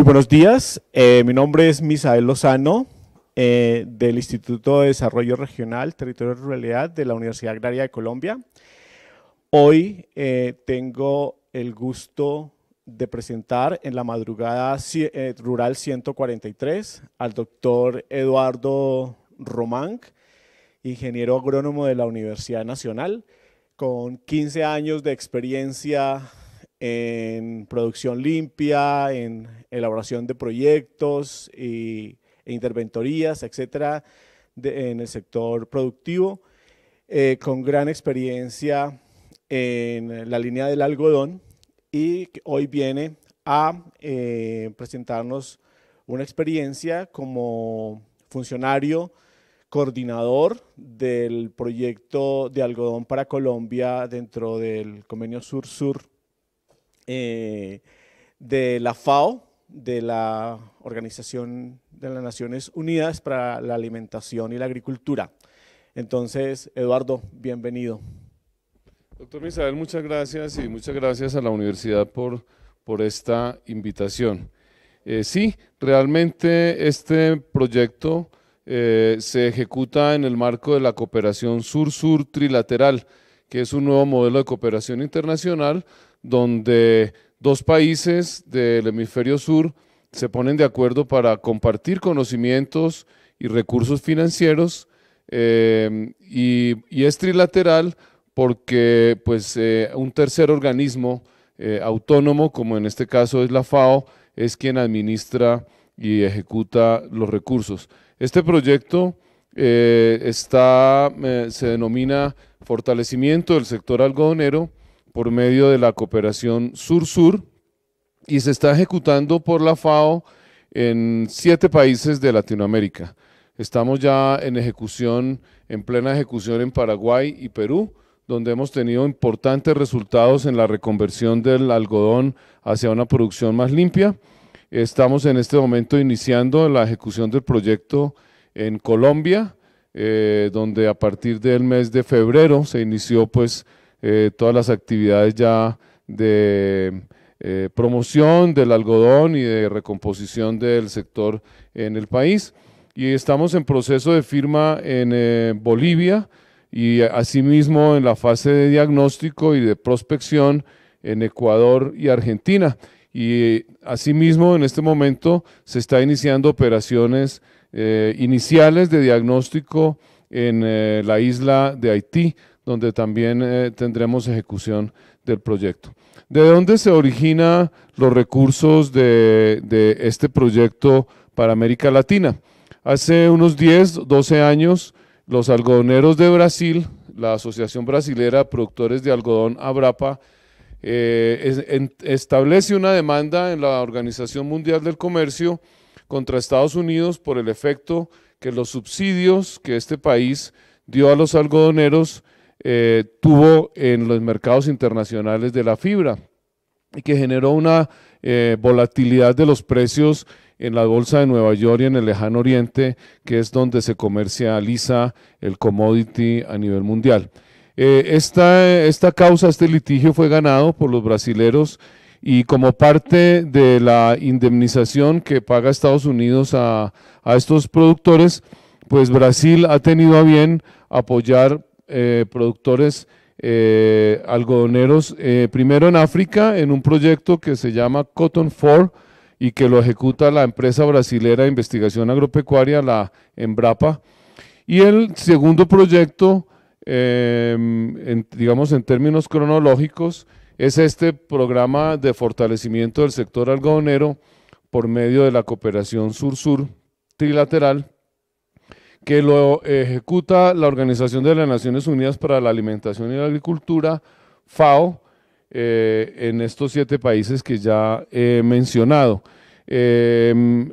Muy buenos días, eh, mi nombre es Misael Lozano eh, del Instituto de Desarrollo Regional, Territorio y Ruralidad de la Universidad Agraria de Colombia. Hoy eh, tengo el gusto de presentar en la madrugada rural 143 al doctor Eduardo Román, ingeniero agrónomo de la Universidad Nacional, con 15 años de experiencia en producción limpia, en elaboración de proyectos e interventorías, etcétera, en el sector productivo, eh, con gran experiencia en la línea del algodón y hoy viene a eh, presentarnos una experiencia como funcionario coordinador del proyecto de algodón para Colombia dentro del convenio Sur-Sur eh, de la FAO, de la Organización de las Naciones Unidas para la Alimentación y la Agricultura. Entonces, Eduardo, bienvenido. Doctor Misael, muchas gracias y muchas gracias a la universidad por, por esta invitación. Eh, sí, realmente este proyecto eh, se ejecuta en el marco de la cooperación sur-sur trilateral, que es un nuevo modelo de cooperación internacional donde dos países del hemisferio sur se ponen de acuerdo para compartir conocimientos y recursos financieros eh, y, es trilateral porque pues eh, un tercer organismo eh, autónomo, como en este caso es la FAO, es quien administra y ejecuta los recursos. Este proyecto está, se denomina Fortalecimiento del Sector Algodonero por medio de la cooperación Sur-Sur y se está ejecutando por la FAO en siete países de Latinoamérica. Estamos ya en ejecución, en plena ejecución en Paraguay y Perú, donde hemos tenido importantes resultados en la reconversión del algodón hacia una producción más limpia. Estamos en este momento iniciando la ejecución del proyecto en Colombia, eh, donde a partir del mes de febrero se inició pues eh, todas las actividades ya de eh, promoción del algodón y de recomposición del sector en el país. Y estamos en proceso de firma en eh, Bolivia y asimismo en la fase de diagnóstico y de prospección en Ecuador y Argentina. Y asimismo en este momento se está iniciando operaciones iniciales de diagnóstico en la isla de Haití donde también eh, tendremos ejecución del proyecto. ¿De dónde se originan los recursos de, este proyecto para América Latina? Hace unos 10, 12 años, los algodoneros de Brasil, la Asociación Brasilera de Productores de Algodón, ABRAPA, eh, establece una demanda en la Organización Mundial del Comercio contra Estados Unidos por el efecto que los subsidios que este país dio a los algodoneros eh, tuvo en los mercados internacionales de la fibra y que generó una eh, volatilidad de los precios en la bolsa de Nueva York y en el lejano oriente, que es donde se comercializa el commodity a nivel mundial. Eh, esta, causa, este litigio fue ganado por los brasileros y como parte de la indemnización que paga Estados Unidos a, a estos productores, pues Brasil ha tenido a bien apoyar eh, productores eh, algodoneros, eh, primero en África, en un proyecto que se llama Cotton 4 y que lo ejecuta la empresa brasilera de investigación agropecuaria, la Embrapa. Y el segundo proyecto, em, digamos en términos cronológicos, es este programa de fortalecimiento del sector algodonero por medio de la cooperación sur-sur trilateral que lo ejecuta la Organización de las Naciones Unidas para la Alimentación y la Agricultura, FAO, eh, en estos siete países que ya he mencionado. Em,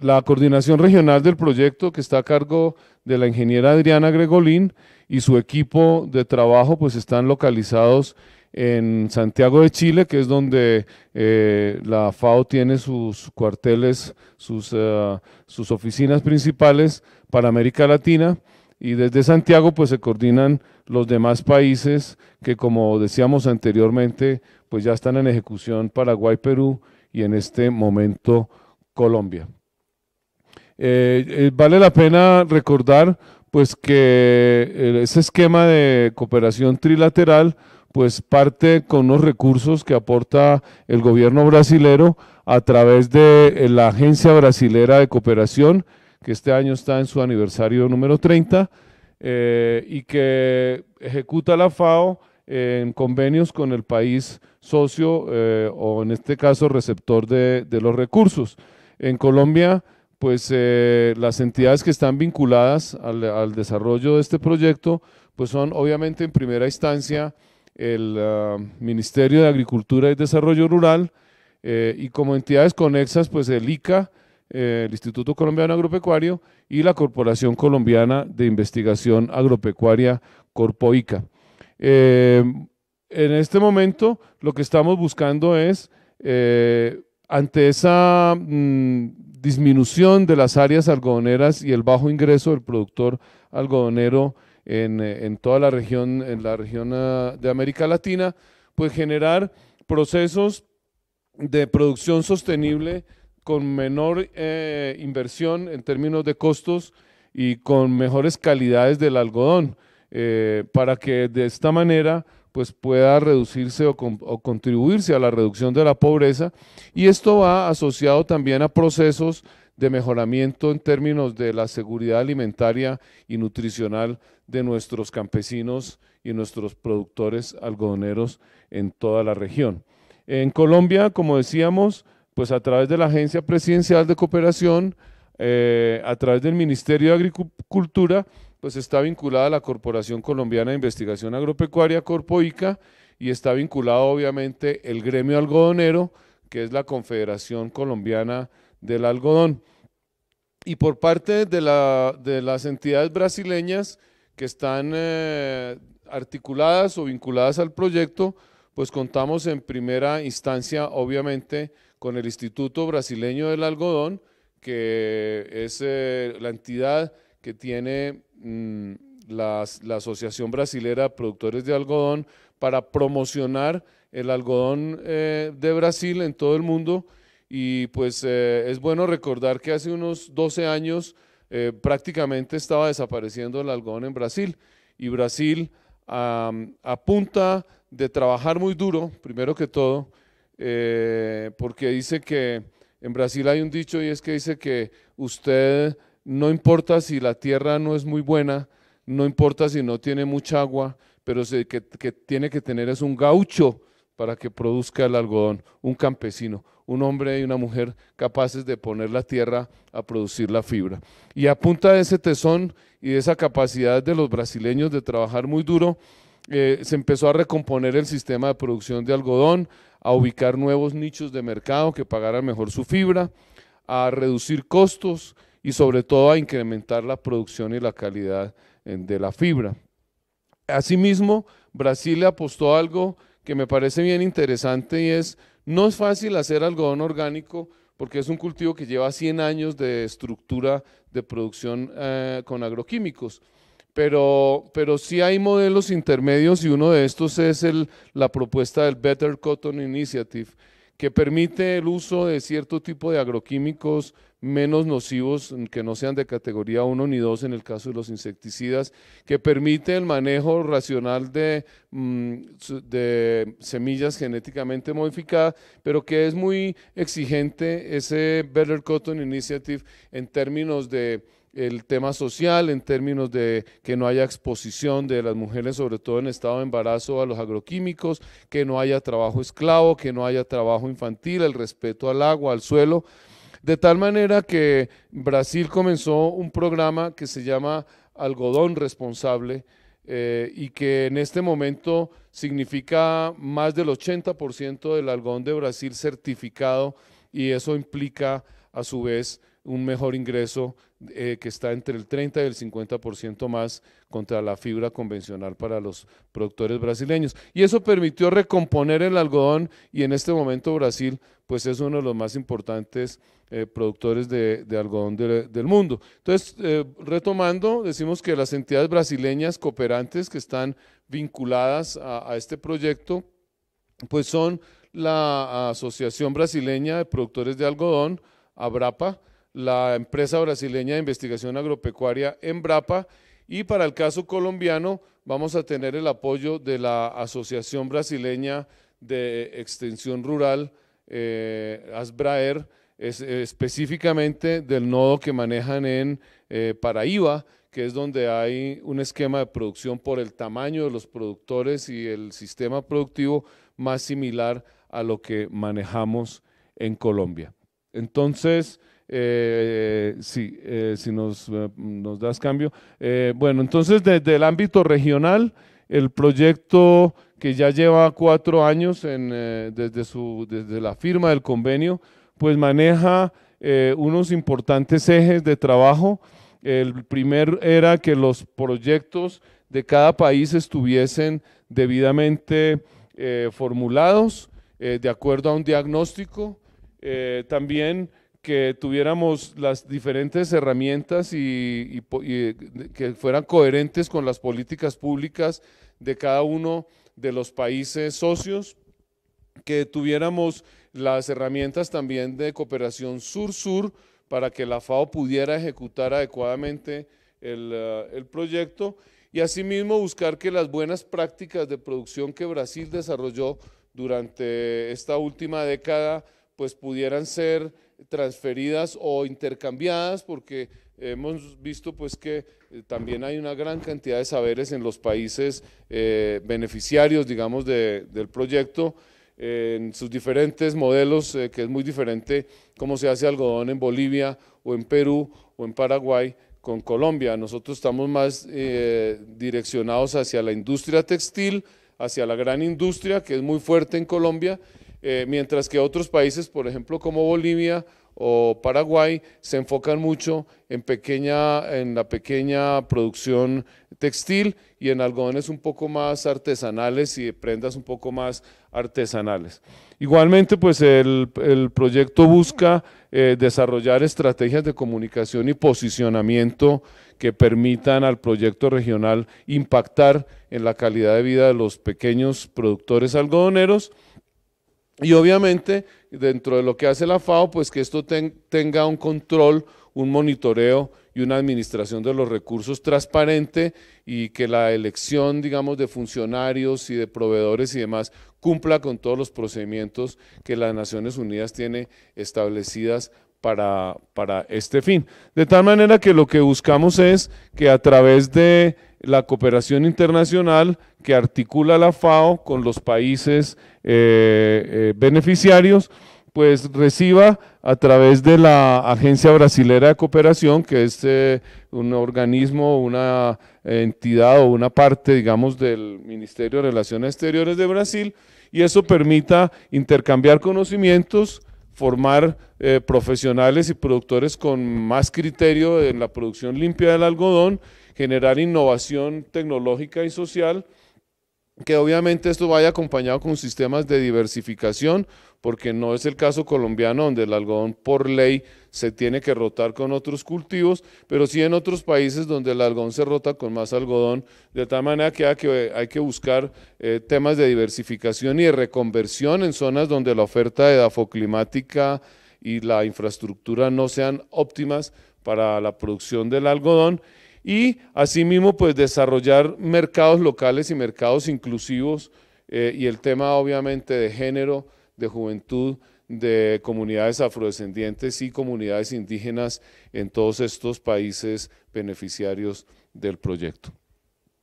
la coordinación regional del proyecto que está a cargo de la ingeniera Adriana Gregolín y su equipo de trabajo pues están localizados en Santiago de Chile, que es donde eh, la FAO tiene sus cuarteles, eh, sus, oficinas principales para América Latina y desde Santiago pues se coordinan los demás países que como decíamos anteriormente pues ya están en ejecución Paraguay, Perú y en este momento Colombia. Eh, vale la pena recordar pues que ese esquema de cooperación trilateral pues parte con unos recursos que aporta el gobierno brasilero a través de eh, la Agencia Brasilera de Cooperación, que este año está en su aniversario número 30, eh, y que ejecuta la FAO en convenios con el país socio eh, o en este caso receptor de, los recursos. En Colombia, pues las entidades que están vinculadas al, al desarrollo de este proyecto, pues son obviamente en primera instancia el ah, Ministerio de Agricultura y Desarrollo Rural eh, y como entidades conexas, pues el ICA, eh, el Instituto Colombiano Agropecuario y la Corporación Colombiana de Investigación Agropecuaria, Corpoica. Eh, en este momento lo que estamos buscando es, ante esa mm, disminución de las áreas algodoneras y el bajo ingreso del productor algodonero, eh, en, toda la región, en la región ah, de América Latina, pues generar procesos de producción sostenible con menor eh, inversión en términos de costos y con mejores calidades del algodón, eh, para que de esta manera pues pueda reducirse o, o, contribuirse a la reducción de la pobreza. Y esto va asociado también a procesos de mejoramiento en términos de la seguridad alimentaria y nutricional de nuestros campesinos y nuestros productores algodoneros en toda la región. En Colombia, como decíamos, pues a través de la Agencia Presidencial de Cooperación, eh, a través del Ministerio de Agricultura, pues está vinculada la Corporación Colombiana de Investigación Agropecuaria, Corpoica, y está vinculado obviamente el gremio algodonero, que es la Confederación Colombiana del algodón. Y por parte de, las entidades brasileñas que están eh, articuladas o vinculadas al proyecto, pues contamos en primera instancia, obviamente, con el Instituto Brasileño del Algodón, que es eh, la entidad que tiene mm, la Asociación Brasilera de Productores de Algodón para promocionar el algodón eh, de Brasil en todo el mundo y pues eh, es bueno recordar que hace unos 12 años eh, prácticamente estaba desapareciendo el algodón en Brasil. Y Brasil, apunta de trabajar muy duro, primero que todo, eh, porque dice que en Brasil hay un dicho y es que dice que usted no importa si la tierra no es muy buena, no importa si no tiene mucha agua, pero que tiene que tener es un gaucho para que produzca el algodón, un campesino un hombre y una mujer capaces de poner la tierra a producir la fibra. Y a punta de ese tesón y de esa capacidad de los brasileños de trabajar muy duro, eh, se empezó a recomponer el sistema de producción de algodón, a ubicar nuevos nichos de mercado que pagaran mejor su fibra, a reducir costos y sobre todo a incrementar la producción y la calidad eh, de la fibra. Asimismo, Brasil le apostó algo que me parece bien interesante y es no es fácil hacer algodón orgánico porque es un cultivo que lleva 100 años de estructura de producción eh, con agroquímicos. Pero, pero sí hay modelos intermedios y uno de estos es el, la propuesta del Better Cotton Initiative, que permite el uso de cierto tipo de agroquímicos menos nocivos, mm, que no sean de categoría 1 ni 2 en el caso de los insecticidas, que permite el manejo racional de, mm, de semillas genéticamente modificadas, pero que es muy exigente ese Better Cotton Initiative en términos de el tema social en términos de que no haya exposición de las mujeres, sobre todo en estado de embarazo, a los agroquímicos, que no haya trabajo esclavo, que no haya trabajo infantil, el respeto al agua, al suelo. De tal manera que Brasil comenzó un programa que se llama Algodón Responsable eh, y que en este momento significa más del 80% del algodón de Brasil certificado y eso implica a su vez un mejor ingreso eh, que está entre el 30 y el 50% más contra la fibra convencional para los productores brasileños. Y eso permitió recomponer el algodón y en este momento Brasil pues es uno de los más importantes eh, productores de, algodón del mundo. Entonces, eh, retomando, decimos que las entidades brasileñas cooperantes que están vinculadas a, este proyecto, pues son la Asociación Brasileña de Productores de Algodón, ABRAPA, la empresa brasileña de investigación agropecuaria Embrapa y para el caso colombiano vamos a tener el apoyo de la Asociación Brasileña de Extensión Rural, eh, ASBRAER, es, eh, específicamente del nodo que manejan en eh, Paraíba, que es donde hay un esquema de producción por el tamaño de los productores y el sistema productivo más similar a lo que manejamos en Colombia. Entonces, eh, si nos, das cambio. bueno, entonces desde el ámbito regional, el proyecto que ya lleva cuatro años desde, su, desde la firma del convenio, pues maneja eh, unos importantes ejes de trabajo. El primer era que los proyectos de cada país estuviesen debidamente eh, formulados eh, de acuerdo a un diagnóstico. también que tuviéramos las diferentes herramientas y, que fueran coherentes con las políticas públicas de cada uno de los países socios, que tuviéramos las herramientas también de cooperación sur-sur para que la FAO pudiera ejecutar adecuadamente eh, el, proyecto y asimismo buscar que las buenas prácticas de producción que Brasil desarrolló durante esta última década pues pudieran ser transferidas o intercambiadas porque hemos visto pues que eh, también hay una gran cantidad de saberes en los países eh, beneficiarios digamos del proyecto en sus diferentes modelos, eh, que es muy diferente cómo se hace algodón en Bolivia o en Perú o en Paraguay con Colombia. Nosotros estamos más eh, direccionados hacia la industria textil, hacia la gran industria, que es muy fuerte en Colombia, eh, mientras que otros países, por ejemplo, como Bolivia o Paraguay se enfocan mucho en, pequeña, en la pequeña producción textil y en algodones un poco más artesanales y prendas un poco más artesanales. Igualmente, pues el, proyecto busca eh, desarrollar estrategias de comunicación y posicionamiento que permitan al proyecto regional impactar en la calidad de vida de los pequeños productores algodoneros y obviamente dentro de lo que hace la FAO, pues que esto tenga un control, un monitoreo y una administración de los recursos transparente y que la elección, digamos, de funcionarios y de proveedores y demás cumpla con todos los procedimientos que las Naciones Unidas tiene establecidas para, para este fin. De tal manera que lo que buscamos es que a través de la cooperación internacional que articula la FAO con los países eh, eh, beneficiarios, pues reciba a través de la Agencia Brasilera de Cooperación, que es eh, un organismo, una entidad o una parte, digamos, del Ministerio de Relaciones Exteriores de Brasil, y eso permita intercambiar conocimientos, formar profesionales y productores con más criterio en la producción limpia del algodón, generar innovación tecnológica y social, que obviamente esto vaya acompañado con sistemas de diversificación, porque no es el caso colombiano donde el algodón por ley se tiene que rotar con otros cultivos, pero sí en otros países donde el algodón se rota con más algodón, de tal manera que hay que, buscar eh, temas de diversificación y de reconversión en zonas donde la oferta edafoclimática y la infraestructura no sean óptimas para la producción del algodón y asimismo pues desarrollar mercados locales y mercados inclusivos eh, y el tema obviamente de género, de juventud, de comunidades afrodescendientes y comunidades indígenas en todos estos países beneficiarios del proyecto.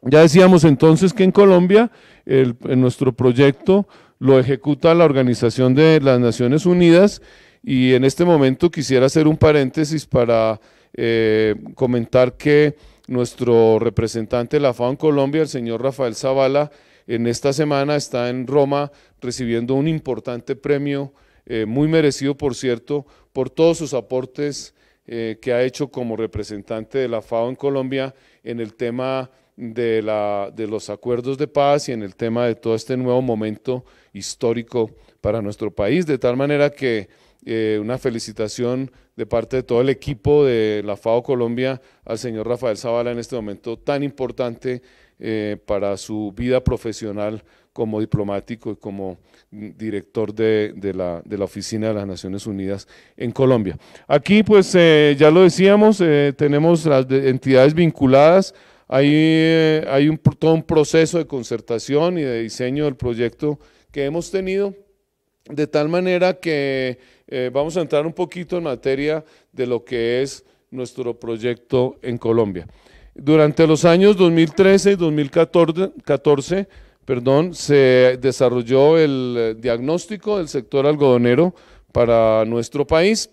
Ya decíamos entonces que en Colombia en nuestro proyecto lo ejecuta la Organización de las Naciones Unidas y en este momento quisiera hacer un paréntesis para eh, comentar que nuestro representante de la FAO en Colombia, el señor Rafael Zavala, en esta semana está en Roma recibiendo un importante premio, eh, muy merecido por cierto, por todos sus aportes eh, que ha hecho como representante de la FAO en Colombia en el tema de, la, de los acuerdos de paz y en el tema de todo este nuevo momento histórico para nuestro país, de tal manera que eh, una felicitación de parte de todo el equipo de la FAO Colombia al señor Rafael Zavala en este momento tan importante eh, para su vida profesional como diplomático y como director de, la, Oficina de las Naciones Unidas en Colombia. Aquí, pues, eh, ya lo decíamos, tenemos las entidades vinculadas, hay, hay todo un proceso de concertación y de diseño del proyecto que hemos tenido, de tal manera que eh, vamos a entrar un poquito en materia de lo que es nuestro proyecto en Colombia. Durante los años 2013 y 2014, perdón, se desarrolló el eh, diagnóstico del sector algodonero para nuestro país.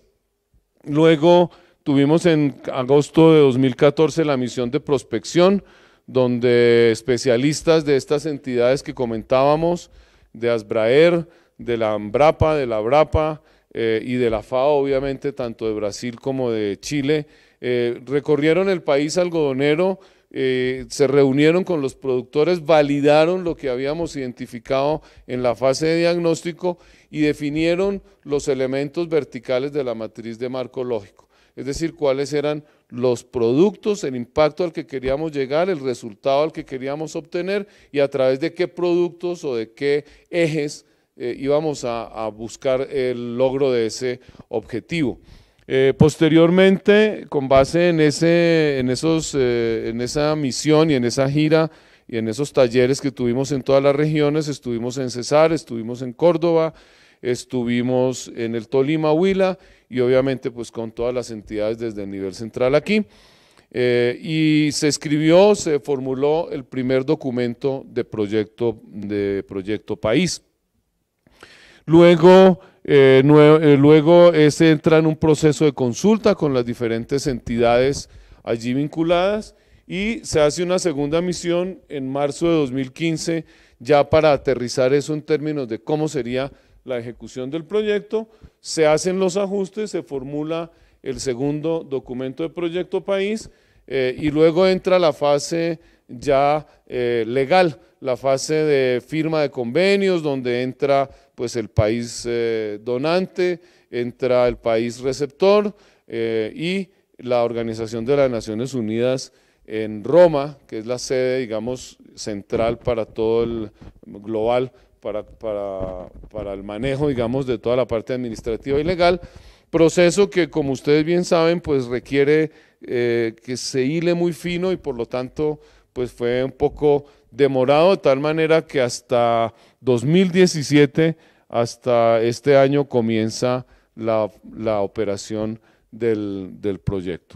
Luego tuvimos en agosto de 2014 la misión de prospección, donde especialistas de estas entidades que comentábamos, de Asbraer, de la Ambrapa, de la Brapa, eh, y de la FAO, obviamente, tanto de Brasil como de Chile, eh, recorrieron el país algodonero, eh, se reunieron con los productores, validaron lo que habíamos identificado en la fase de diagnóstico y definieron los elementos verticales de la matriz de marco lógico, es decir, cuáles eran los productos, el impacto al que queríamos llegar, el resultado al que queríamos obtener y a través de qué productos o de qué ejes íbamos eh, a, buscar el logro de ese objetivo. Eh, posteriormente, con base en, ese, en, esos, eh, en esa misión y en esa gira y en esos talleres que tuvimos en todas las regiones, estuvimos en Cesar, estuvimos en Córdoba, estuvimos en el Tolima, Huila y obviamente pues con todas las entidades desde el nivel central aquí. y se escribió, se formuló el primer documento de proyecto, de proyecto país. Luego, se eh, eh, luego entra en un proceso de consulta con las diferentes entidades allí vinculadas y se hace una segunda misión en marzo de 2015 ya para aterrizar eso en términos de cómo sería la ejecución del proyecto, se hacen los ajustes, se formula el segundo documento de proyecto país eh, y luego entra la fase ya legal, la fase de firma de convenios, donde entra pues el país eh, donante, entra el país receptor eh, y la Organización de las Naciones Unidas en Roma, que es la sede, digamos, central para todo el global, para, para, para el manejo, digamos, de toda la parte administrativa y legal. Proceso que, como ustedes bien saben, pues requiere eh, que se hile muy fino y por lo tanto, pues fue un poco demorado de tal manera que hasta 2017 hasta este año comienza la, operación del, proyecto.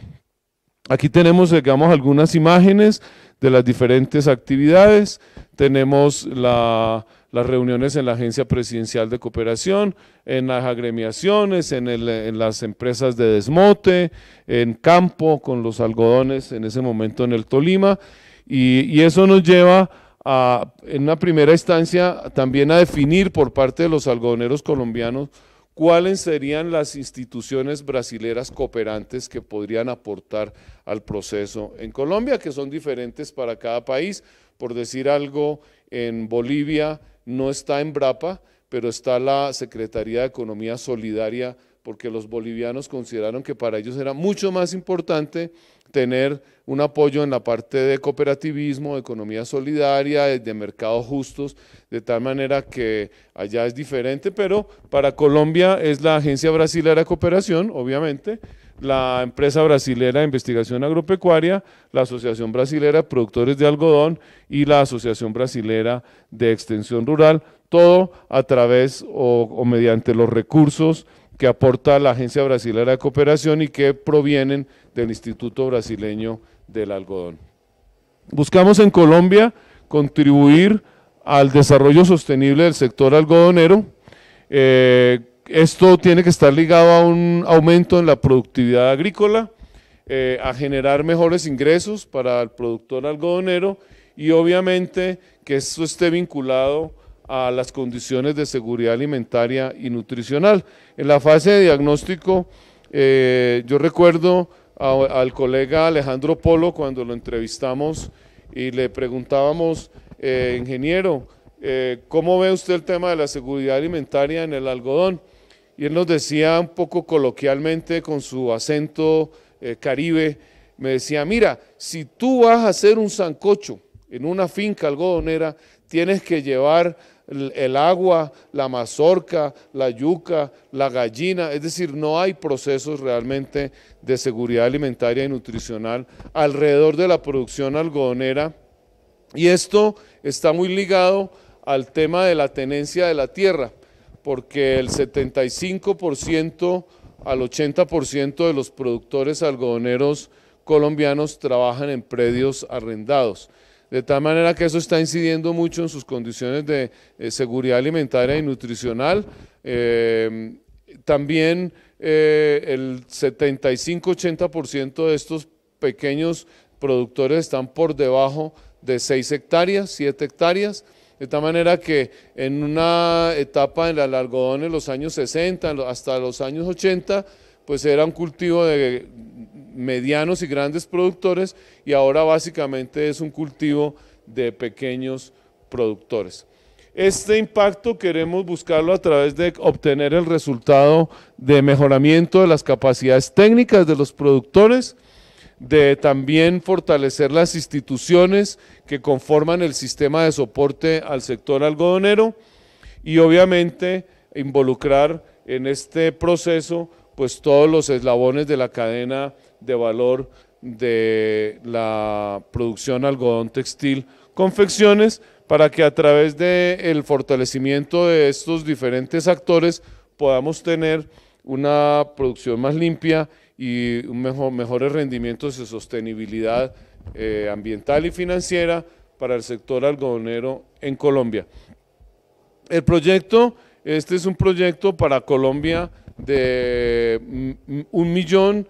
Aquí tenemos, digamos, algunas imágenes de las diferentes actividades. Tenemos las reuniones en la Agencia Presidencial de Cooperación, en las agremiaciones, en, las empresas de desmote, en campo, con los algodones, en ese momento en el Tolima. Y, y, eso nos lleva en una primera instancia también a definir por parte de los algodoneros colombianos cuáles serían las instituciones brasileras cooperantes que podrían aportar al proceso en Colombia, que son diferentes para cada país. Por decir algo, en Bolivia no está en Brapa, pero está la Secretaría de Economía Solidaria porque los bolivianos consideraron que para ellos era mucho más importante tener un apoyo en la parte de cooperativismo, economía solidaria, de mercados justos, de tal manera que allá es diferente, pero para Colombia es la Agencia Brasilera de Cooperación, obviamente, la Empresa Brasilera de Investigación Agropecuaria, la Asociación Brasilera de Productores de Algodón y la Asociación Brasilera de Extensión Rural, todo a través o, o mediante los recursos que aporta la Agencia Brasilera de Cooperación y que provienen del Instituto Brasileño del Algodón. Buscamos en Colombia contribuir al desarrollo sostenible del sector algodonero. Eh, esto tiene que estar ligado a un aumento en la productividad agrícola, eh, a generar mejores ingresos para el productor algodonero y obviamente que esto esté vinculado a las condiciones de seguridad alimentaria y nutricional. En la fase de diagnóstico, eh, yo recuerdo al colega Alejandro Polo cuando lo entrevistamos y le preguntábamos, eh, ingeniero, eh, ¿cómo ve usted el tema de la seguridad alimentaria en el algodón? Y él nos decía un poco coloquialmente con su acento caribe, me decía, mira, si tú vas a hacer un sancocho en una finca algodonera, tienes que llevar el agua, la mazorca, la yuca, la gallina, es decir, no hay procesos realmente de seguridad alimentaria y nutricional alrededor de la producción algodonera y esto está muy ligado al tema de la tenencia de la tierra, porque el 75% al 80% de los productores algodoneros colombianos trabajan en predios arrendados. De tal manera que eso está incidiendo mucho en sus condiciones de eh, seguridad alimentaria y nutricional. Eh, también eh, el 75-80% de estos pequeños productores están por debajo de 6 hectáreas, 7 hectáreas. De tal manera que en una etapa en la algodón en los años 60 hasta los años 80, pues era un cultivo de medianos y grandes productores y ahora básicamente es un cultivo de pequeños productores. Este impacto queremos buscarlo a través de obtener el resultado de mejoramiento de las capacidades técnicas de los productores, de también fortalecer las instituciones que conforman el sistema de soporte al sector algodonero y obviamente involucrar en este proceso pues todos los eslabones de la cadena de valor de la producción algodón textil confecciones para que a través del fortalecimiento de estos diferentes actores podamos tener una producción más limpia y un mejor, mejores rendimientos de sostenibilidad eh, ambiental y financiera para el sector algodonero en Colombia. El proyecto, este es un proyecto para Colombia de un millón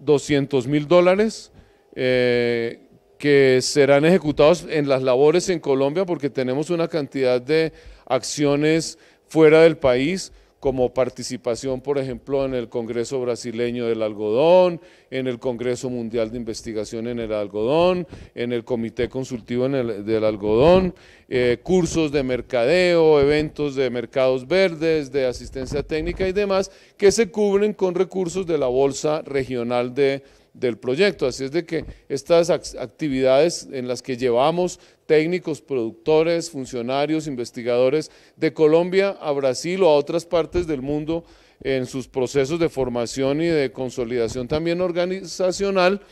doscientos mil dólares eh, que serán ejecutados en las labores en Colombia porque tenemos una cantidad de acciones fuera del país como participación, por ejemplo, en el Congreso Brasileño del Algodón, en el Congreso Mundial de Investigación en el Algodón, en el Comité Consultivo del Algodón, eh, cursos de mercadeo, eventos de mercados verdes, de asistencia técnica y demás, que se cubren con recursos de la Bolsa Regional del proyecto. Así es de que estas actividades en las que llevamos técnicos, productores, funcionarios, investigadores de Colombia a Brasil o a otras partes del mundo en sus procesos de formación y de consolidación también organizacional,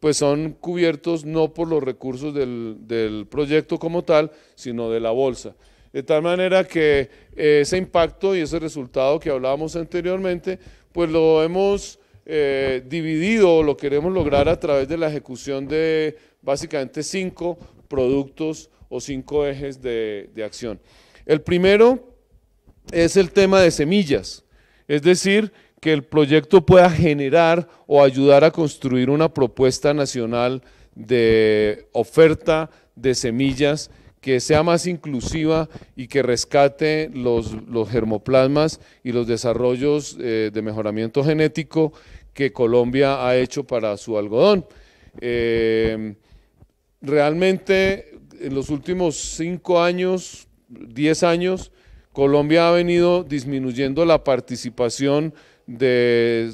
pues son cubiertos no por los recursos del, proyecto como tal, sino de la bolsa. De tal manera que eh, ese impacto y ese resultado que hablábamos anteriormente, pues lo hemos eh, dividido, lo queremos lograr a través de la ejecución de básicamente cinco productos o cinco ejes de, acción. El primero es el tema de semillas, es decir, que el proyecto pueda generar o ayudar a construir una propuesta nacional de oferta de semillas que sea más inclusiva y que rescate los, germoplasmas y los desarrollos eh, de mejoramiento genético que Colombia ha hecho para su algodón. Eh, realmente en los últimos cinco años, diez años, Colombia ha venido disminuyendo la participación de,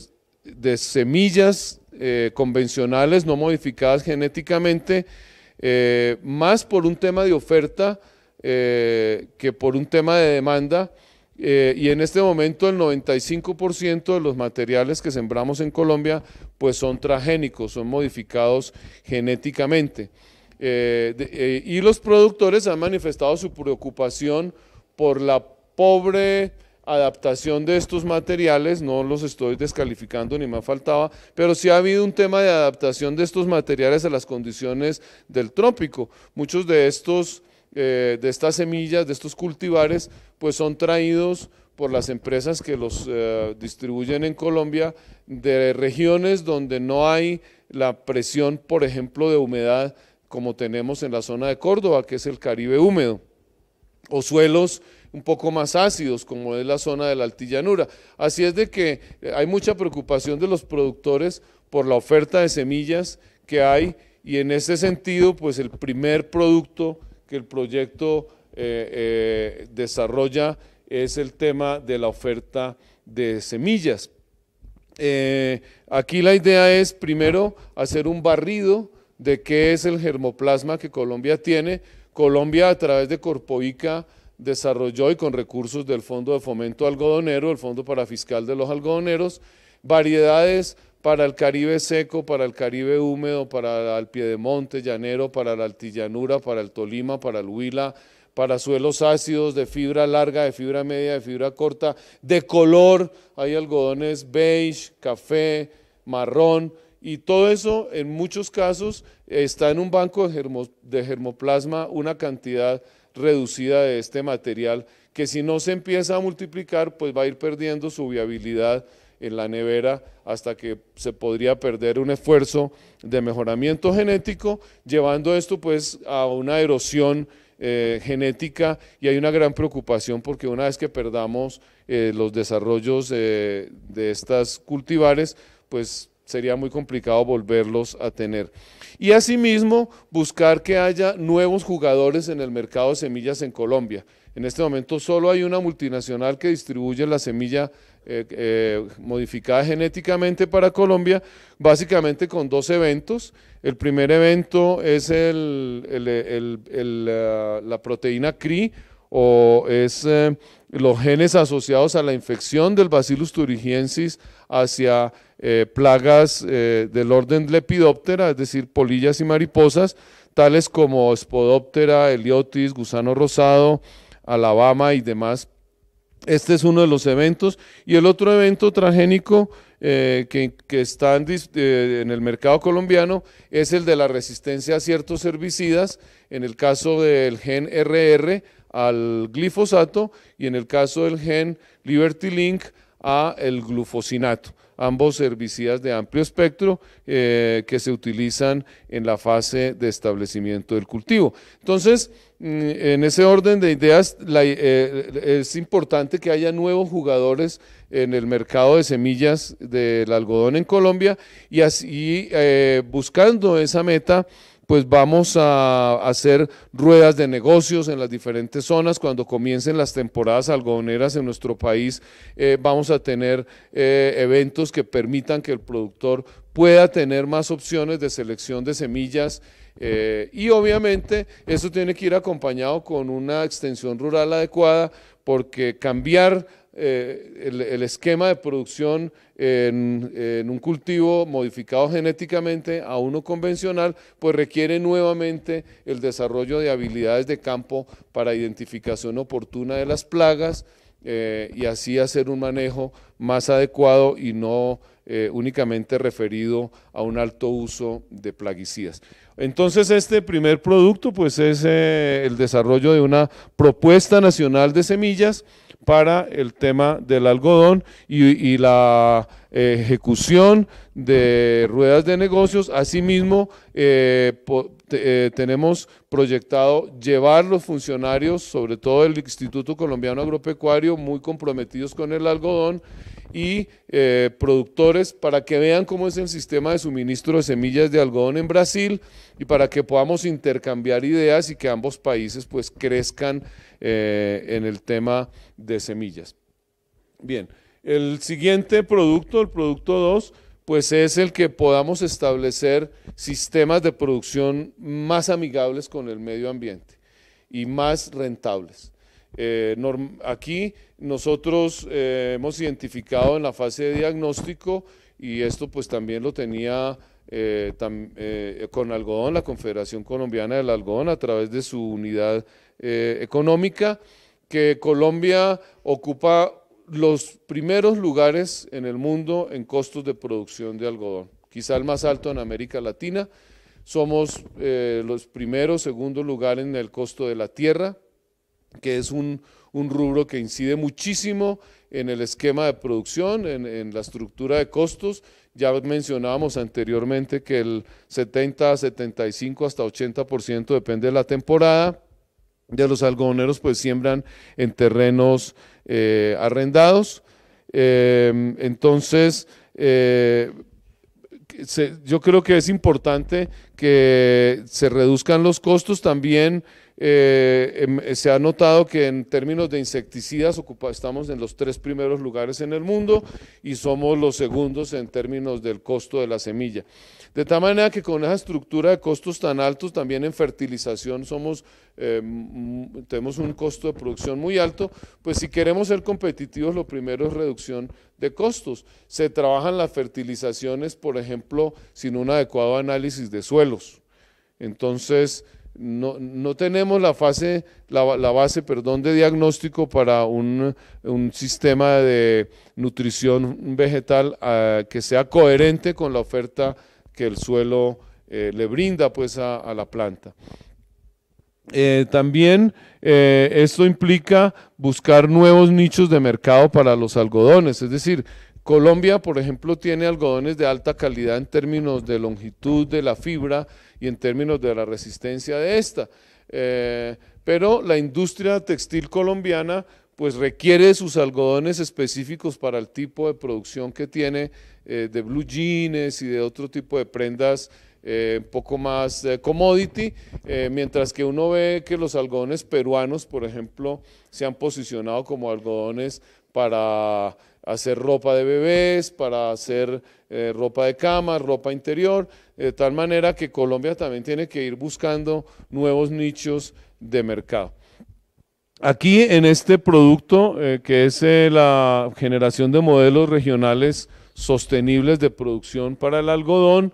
semillas eh, convencionales no modificadas genéticamente, eh, más por un tema de oferta eh, que por un tema de demanda. y en este momento el 95% de los materiales que sembramos en Colombia pues son transgénicos, son modificados genéticamente. Eh, eh, y los productores han manifestado su preocupación por la pobre adaptación de estos materiales, no los estoy descalificando ni me faltaba, pero sí ha habido un tema de adaptación de estos materiales a las condiciones del trópico. Muchos de estos, eh, de estas semillas, de estos cultivares, pues son traídos por las empresas que los distribuyen en Colombia de regiones donde no hay la presión, por ejemplo, de humedad como tenemos en la zona de Córdoba, que es el Caribe húmedo, o suelos un poco más ácidos, como es la zona de la altillanura. Así es de que eh, hay mucha preocupación de los productores por la oferta de semillas que hay y en ese sentido, pues el primer producto que el proyecto eh, eh, desarrolla es el tema de la oferta de semillas. aquí la idea es primero hacer un barrido de qué es el germoplasma que Colombia tiene. Colombia a través de Corpoica desarrolló y con recursos del Fondo de Fomento Algodonero, el Fondo para Fiscal de los Algodoneros, variedades para el Caribe seco, para el Caribe húmedo, para el Piedemonte llanero, para la Altillanura, para el Tolima, para el Huila, para suelos ácidos de fibra larga, de fibra media, de fibra corta, de color, hay algodones beige, café, marrón, y todo eso, en muchos casos, está en un banco de, germoplasma una cantidad reducida de este material que si no se empieza a multiplicar, pues va a ir perdiendo su viabilidad en la nevera hasta que se podría perder un esfuerzo de mejoramiento genético, llevando esto pues a una erosión eh, genética y hay una gran preocupación porque una vez que perdamos eh, los desarrollos eh, de estas cultivares, pues sería muy complicado volverlos a tener. Y asimismo, buscar que haya nuevos jugadores en el mercado de semillas en Colombia. En este momento solo hay una multinacional que distribuye la semilla eh, eh, modificada genéticamente para Colombia, básicamente con dos eventos. El primer evento es el, eh, la proteína CRI o es eh, los genes asociados a la infección del Bacillus thuringiensis hacia eh, plagas eh, del orden lepidóptera, es decir, polillas y mariposas, tales como Spodoptera, Heliotis, gusano rosado, Alabama y demás. Este es uno de los eventos. Y el otro evento transgénico que, que, está en, el mercado colombiano es el de la resistencia a ciertos herbicidas. En el caso del gen RR, al glifosato y en el caso del gen Liberty Link a el glufosinato, ambos herbicidas de amplio espectro eh, que se utilizan en la fase de establecimiento del cultivo. Entonces, mm, en ese orden de ideas, eh, es importante que haya nuevos jugadores en el mercado de semillas del algodón en Colombia y así eh, buscando esa meta pues vamos a hacer ruedas de negocios en las diferentes zonas. Cuando comiencen las temporadas algodoneras en nuestro país, eh, vamos a tener eh, eventos que permitan que el productor pueda tener más opciones de selección de semillas. Eh, y obviamente eso tiene que ir acompañado con una extensión rural adecuada porque cambiar eh, el, esquema de producción en, un cultivo modificado genéticamente a uno convencional, pues requiere nuevamente el desarrollo de habilidades de campo para identificación oportuna de las plagas eh, y así hacer un manejo más adecuado y no eh, únicamente referido a un alto uso de plaguicidas. Entonces este primer producto pues es el desarrollo de una propuesta nacional de semillas para el tema del algodón y, la eh, ejecución de ruedas de negocios. Asimismo, eh, eh, tenemos proyectado llevar los funcionarios, sobre todo el Instituto Colombiano Agropecuario, muy comprometidos con el algodón y eh, productores para que vean cómo es el sistema de suministro de semillas de algodón en Brasil y para que podamos intercambiar ideas y que ambos países pues crezcan eh, en el tema de semillas. Bien, el siguiente producto, el producto 2, pues es el que podamos establecer sistemas de producción más amigables con el medio ambiente y más rentables. Eh, aquí nosotros eh, hemos identificado en la fase de diagnóstico y esto pues también lo tenía eh, con algodón, la Confederación Colombiana del Algodón a través de su unidad económica, que Colombia ocupa los primeros lugares en el mundo en costos de producción de algodón, quizá el más alto en América Latina. Somos los primeros, segundo lugar en el costo de la tierra, que es un, rubro que incide muchísimo en el esquema de producción, en, la estructura de costos. Ya mencionábamos anteriormente que el 70, 75, hasta 80% depende de la temporada de los algodoneros, pues siembran en terrenos eh, arrendados. Em, entonces, eh, yo creo que es importante que se reduzcan los costos también. Eh, em, se ha notado que en términos de insecticidas estamos en los tres primeros lugares en el mundo y somos los segundos en términos del costo de la semilla. De tal manera que con esa estructura de costos tan altos, también en fertilización somos, em, mm, tenemos un costo de producción muy alto, pues si queremos ser competitivos, lo primero es reducción de costos. Se trabajan las fertilizaciones, por ejemplo, sin un adecuado análisis de suelos. Entonces, no, tenemos la, fase, la, base perdón, de diagnóstico para un, sistema de nutrición vegetal ah, que sea coherente con la oferta que el suelo eh, le brinda pues, a, la planta. Eh, también eh, esto implica buscar nuevos nichos de mercado para los algodones, es decir, Colombia, por ejemplo, tiene algodones de alta calidad en términos de longitud de la fibra y en términos de la resistencia de esta. Eh, pero la industria textil colombiana pues requiere sus algodones específicos para el tipo de producción que tiene eh, de blue jeans y de otro tipo de prendas eh, un poco más commodity, mientras que uno ve que los algodones peruanos, por ejemplo, se han posicionado como algodones para hacer ropa de bebés, para hacer eh, ropa de cama, ropa interior, de tal manera que Colombia también tiene que ir buscando nuevos nichos de mercado. Aquí en este producto, eh, que es eh, la generación de modelos regionales sostenibles de producción para el algodón,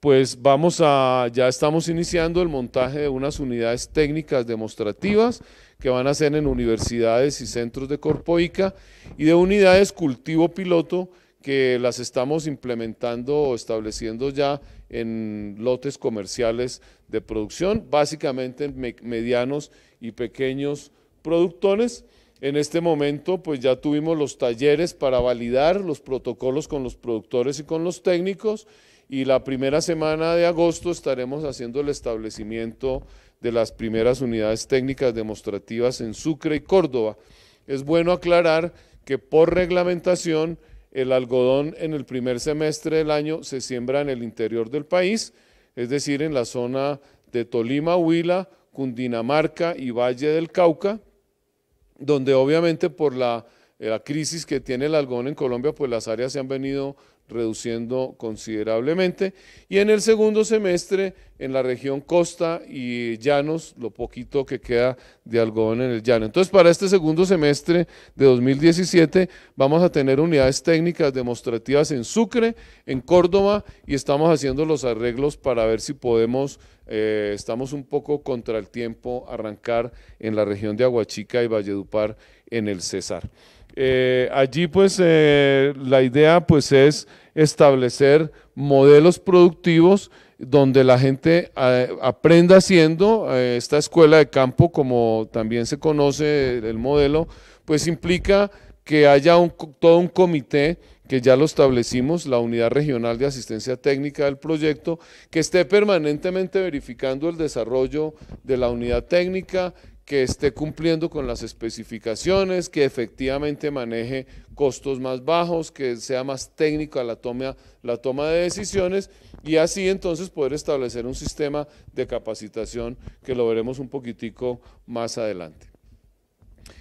pues vamos a, ya estamos iniciando el montaje de unas unidades técnicas demostrativas que van a ser en universidades y centros de Corpoica y de unidades cultivo piloto que las estamos implementando o estableciendo ya en lotes comerciales de producción, básicamente medianos y pequeños productores. En este momento, pues ya tuvimos los talleres para validar los protocolos con los productores y con los técnicos y la primera semana de agosto estaremos haciendo el establecimiento de las primeras unidades técnicas demostrativas en Sucre y Córdoba. Es bueno aclarar que por reglamentación el algodón en el primer semestre del año se siembra en el interior del país, es decir, en la zona de Tolima, Huila, Cundinamarca y Valle del Cauca, donde obviamente por la, eh, crisis que tiene el algodón en Colombia, pues las áreas se han venido reduciendo considerablemente. Y en el segundo semestre, en la región costa y llanos, lo poquito que queda de algodón en el llano. Entonces, para este segundo semestre de 2017, vamos a tener unidades técnicas demostrativas en Sucre, en Córdoba, y estamos haciendo los arreglos para ver si podemos, eh, estamos un poco contra el tiempo, arrancar en la región de Aguachica y Valledupar en el César. Eh, allí pues eh, la idea pues es establecer modelos productivos donde la gente eh, aprenda haciendo esta escuela de campo como también se conoce el modelo pues implica que haya todo un comité que ya lo establecimos, la Unidad Regional de Asistencia Técnica del proyecto, que esté permanentemente verificando el desarrollo de la unidad técnica, que esté cumpliendo con las especificaciones, que efectivamente maneje costos más bajos, que sea más técnica la toma, la toma de decisiones y así entonces poder establecer un sistema de capacitación que lo veremos un poquitico más adelante.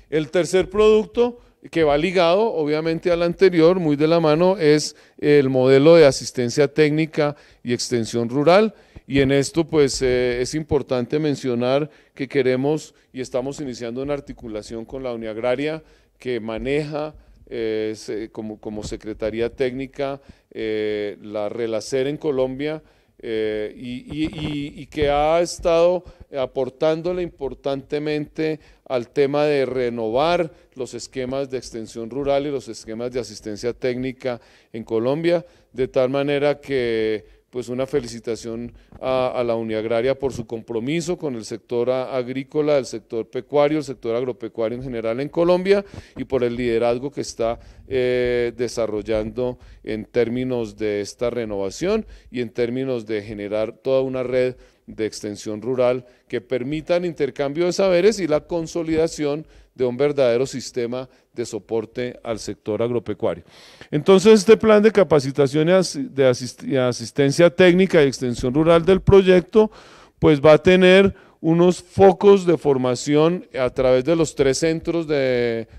El tercer producto que va ligado obviamente al anterior, muy de la mano, es el modelo de asistencia técnica y extensión rural y en esto, pues, eh, es importante mencionar que queremos y estamos iniciando una articulación con la Unión Agraria que maneja eh, como, como, Secretaría Técnica eh, la Relacer en Colombia y, y, que ha estado aportándole importantemente al tema de renovar los esquemas de extensión rural y los esquemas de asistencia técnica en Colombia, de tal manera que pues una felicitación a, la Unión Agraria por su compromiso con el sector agrícola, el sector pecuario, el sector agropecuario en general en Colombia y por el liderazgo que está eh, desarrollando en términos de esta renovación y en términos de generar toda una red de extensión rural que permitan intercambio de saberes y la consolidación de un verdadero sistema de soporte al sector agropecuario. Entonces, este plan de capacitación de asistencia técnica y extensión rural del proyecto, pues va a tener unos focos de formación a través de los tres centros de,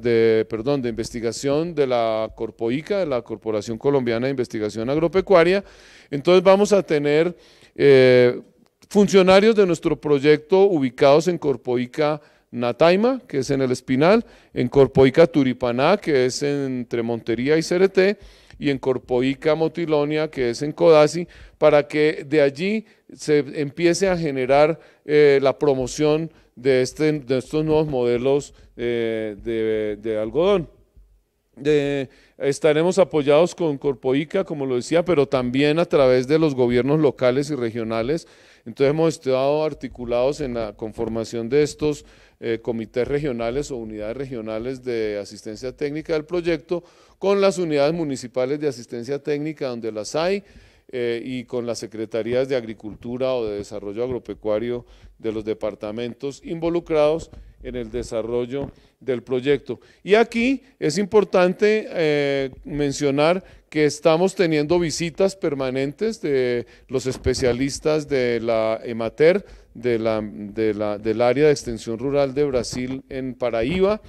de, perdón, de investigación de la Corpoica, de la Corporación Colombiana de Investigación Agropecuaria. Entonces vamos a tener eh, funcionarios de nuestro proyecto ubicados en Corpoica, Nataima, que es en el Espinal, en Corpoica Turipaná, que es entre Montería y Cereté, y en Corpoica Motilonia, que es en Codazzi, para que de allí se empiece a generar eh, la promoción de, este, de, estos nuevos modelos eh, de algodón estaremos apoyados con Corpoica, como lo decía, pero también a través de los gobiernos locales y regionales. Entonces hemos estado articulados en la conformación de estos eh, comités regionales o unidades regionales de asistencia técnica del proyecto con las unidades municipales de asistencia técnica donde las hay eh, y con las secretarías de Agricultura o de Desarrollo Agropecuario de los departamentos involucrados en el desarrollo del proyecto. Y aquí es importante eh, mencionar que estamos teniendo visitas permanentes de los especialistas de la EMATER, del área de extensión rural de Brasil en Paraíba,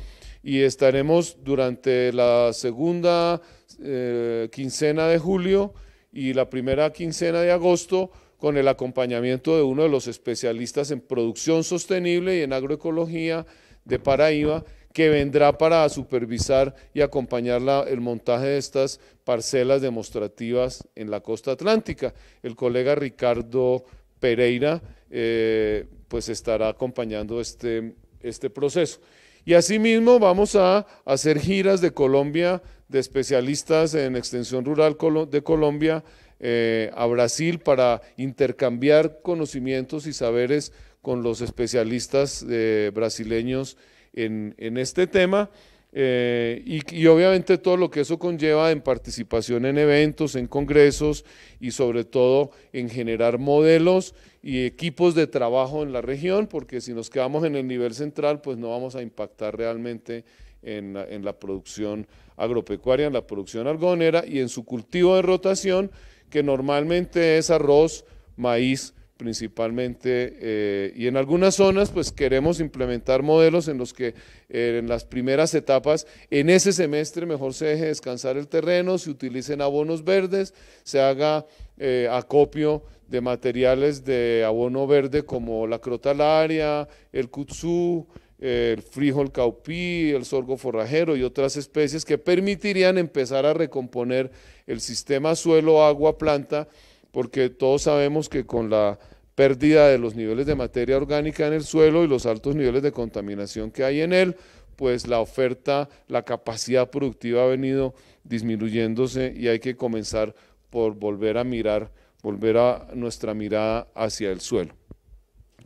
y estaremos durante la segunda eh, quincena de julio y la primera quincena de agosto con el acompañamiento de uno de los especialistas en producción sostenible y en agroecología de Paraíba que vendrá para supervisar y acompañar el montaje de estas parcelas demostrativas en la costa atlántica. El colega Ricardo Pereira eh, pues estará acompañando este, este proceso. Y asimismo vamos a hacer giras de Colombia, de especialistas en extensión rural de Colombia eh, a Brasil para intercambiar conocimientos y saberes con los especialistas eh, brasileños en, este tema. Eh, y, obviamente todo lo que eso conlleva en participación en eventos, en congresos y sobre todo en generar modelos y equipos de trabajo en la región, porque si nos quedamos en el nivel central, pues no vamos a impactar realmente en la, producción agropecuaria, en la producción algonera y en su cultivo de rotación, que normalmente es arroz, maíz, principalmente, eh, y en algunas zonas pues queremos implementar modelos en los que eh, en las primeras etapas, en ese semestre mejor se deje descansar el terreno, se utilicen abonos verdes, se haga eh, acopio de materiales de abono verde como la crotalaria, el kutsu, el frijol caupí, el sorgo forrajero y otras especies que permitirían empezar a recomponer el sistema suelo, agua, planta, porque todos sabemos que con la pérdida de los niveles de materia orgánica en el suelo y los altos niveles de contaminación que hay en él, pues la oferta, la capacidad productiva ha venido disminuyéndose y hay que comenzar por volver a mirar, volver a nuestra mirada hacia el suelo.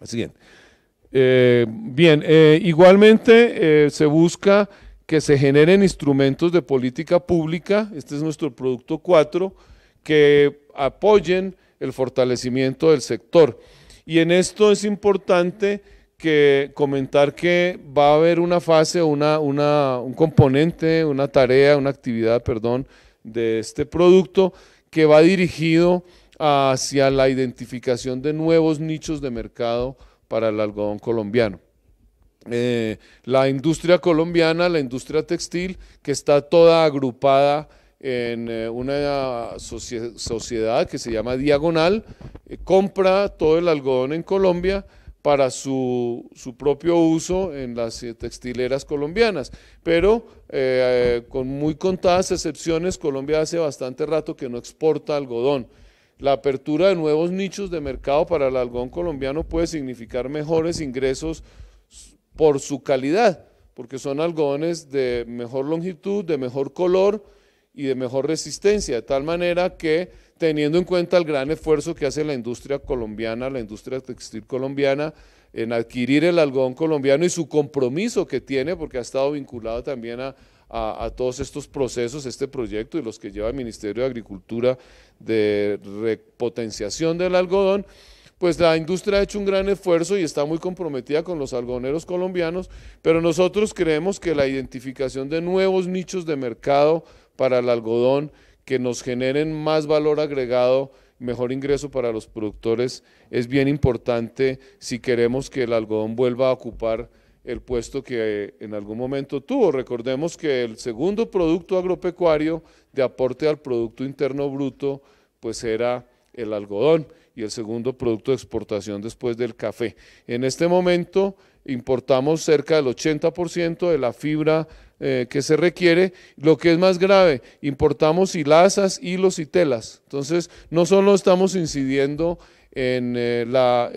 Así eh, bien. bien, eh, igualmente eh, se busca que se generen instrumentos de política pública, este es nuestro producto 4, que apoyen el fortalecimiento del sector. Y en esto es importante que comentar que va a haber una fase, una, un componente, una tarea, una actividad, perdón, de este producto que va dirigido hacia la identificación de nuevos nichos de mercado para el algodón colombiano. Eh, la industria colombiana, la industria textil, que está toda agrupada en eh, una sociedad que se llama Diagonal, eh, compra todo el algodón en Colombia para su, propio uso en las eh, textileras colombianas. Pero con muy contadas excepciones, Colombia hace bastante rato que no exporta algodón. La apertura de nuevos nichos de mercado para el algodón colombiano puede significar mejores ingresos por su calidad, porque son algodones de mejor longitud, de mejor color, y de mejor resistencia, de tal manera que teniendo en cuenta el gran esfuerzo que hace la industria colombiana, la industria textil colombiana, en adquirir el algodón colombiano y su compromiso que tiene, porque ha estado vinculado también a, todos estos procesos, este proyecto y los que lleva el Ministerio de Agricultura de repotenciación del algodón, pues la industria ha hecho un gran esfuerzo y está muy comprometida con los algodoneros colombianos, pero nosotros creemos que la identificación de nuevos nichos de mercado para el algodón que nos generen más valor agregado, mejor ingreso para los productores, es bien importante si queremos que el algodón vuelva a ocupar el puesto que eh, en algún momento tuvo. Recordemos que el segundo producto agropecuario de aporte al Producto Interno Bruto pues era el algodón y el segundo producto de exportación después del café. En este momento importamos cerca del 80% de la fibra eh, que se requiere. Lo que es más grave, importamos hilazas, hilos y telas. Entonces, no solo estamos incidiendo en, eh, la,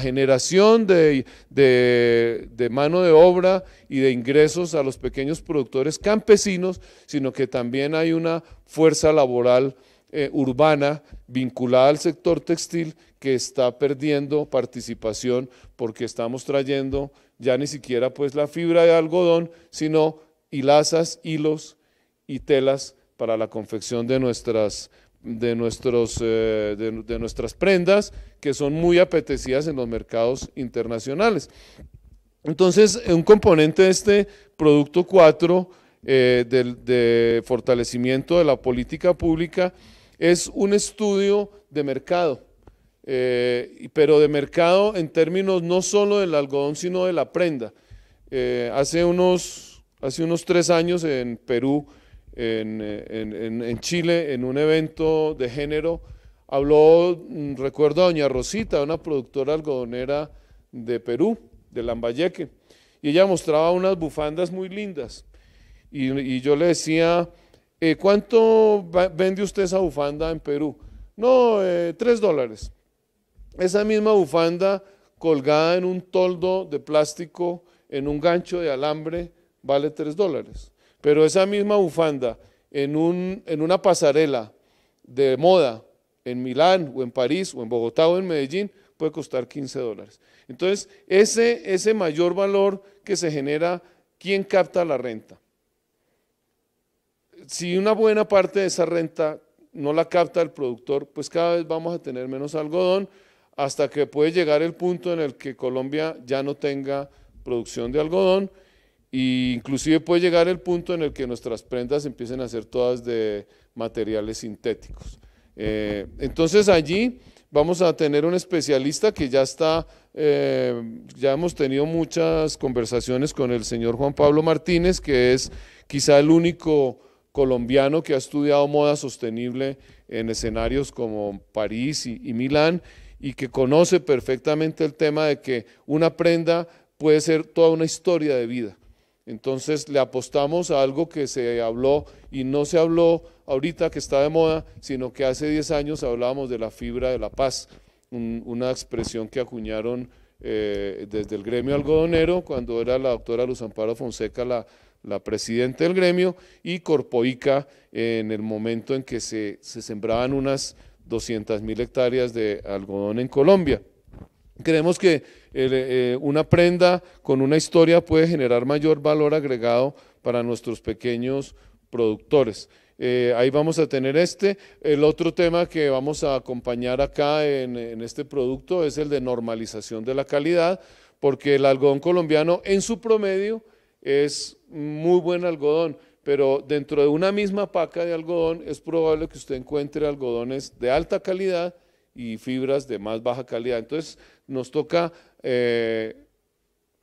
generación de, de mano de obra y de ingresos a los pequeños productores campesinos, sino que también hay una fuerza laboral eh, urbana vinculada al sector textil que está perdiendo participación porque estamos trayendo ya ni siquiera pues la fibra de algodón, sino hilazas, hilos y telas para la confección de nuestras, de, nuestros, eh, de, nuestras prendas que son muy apetecidas en los mercados internacionales. Entonces, un componente de este producto 4 eh, de fortalecimiento de la política pública es un estudio de mercado, eh, pero de mercado en términos no solo del algodón, sino de la prenda. Eh, hace, unos, hace unos tres años en Perú, en, Chile, en un evento de género, habló, mm, recuerdo a doña Rosita, una productora algodonera de Perú, de Lambayeque, y ella mostraba unas bufandas muy lindas. Y, y yo le decía eh, ¿cuánto vende usted esa bufanda en Perú? No, eh, tres dólares. Esa misma bufanda colgada en un toldo de plástico, en un gancho de alambre, vale tres dólares. Pero esa misma bufanda en, un, en una pasarela de moda en Milán o en París o en Bogotá o en Medellín puede costar 15 dólares. Entonces, ese, ese mayor valor que se genera, ¿quién capta la renta? si una buena parte de esa renta no la capta el productor, pues cada vez vamos a tener menos algodón hasta que puede llegar el punto en el que Colombia ya no tenga producción de algodón e inclusive puede llegar el punto en el que nuestras prendas empiecen a ser todas de materiales sintéticos. Eh, entonces allí vamos a tener un especialista que ya está, eh, ya hemos tenido muchas conversaciones con el señor Juan Pablo Martínez, que es quizá el único colombiano que ha estudiado moda sostenible en escenarios como París y, Milán y que conoce perfectamente el tema de que una prenda puede ser toda una historia de vida. Entonces le apostamos a algo que se habló y no se habló ahorita que está de moda, sino que hace 10 años hablábamos de la fibra de la paz, una expresión que acuñaron eh, desde el gremio algodonero cuando era la doctora Luz Amparo Fonseca la la presidenta del gremio, y Corpoica en el momento en que se, sembraban unas 200 mil hectáreas de algodón en Colombia. Creemos que eh, una prenda con una historia puede generar mayor valor agregado para nuestros pequeños productores. Eh, ahí vamos a tener este. El otro tema que vamos a acompañar acá en este producto es el de normalización de la calidad, porque el algodón colombiano en su promedio es muy buen algodón, pero dentro de una misma paca de algodón es probable que usted encuentre algodones de alta calidad y fibras de más baja calidad. Entonces nos toca eh,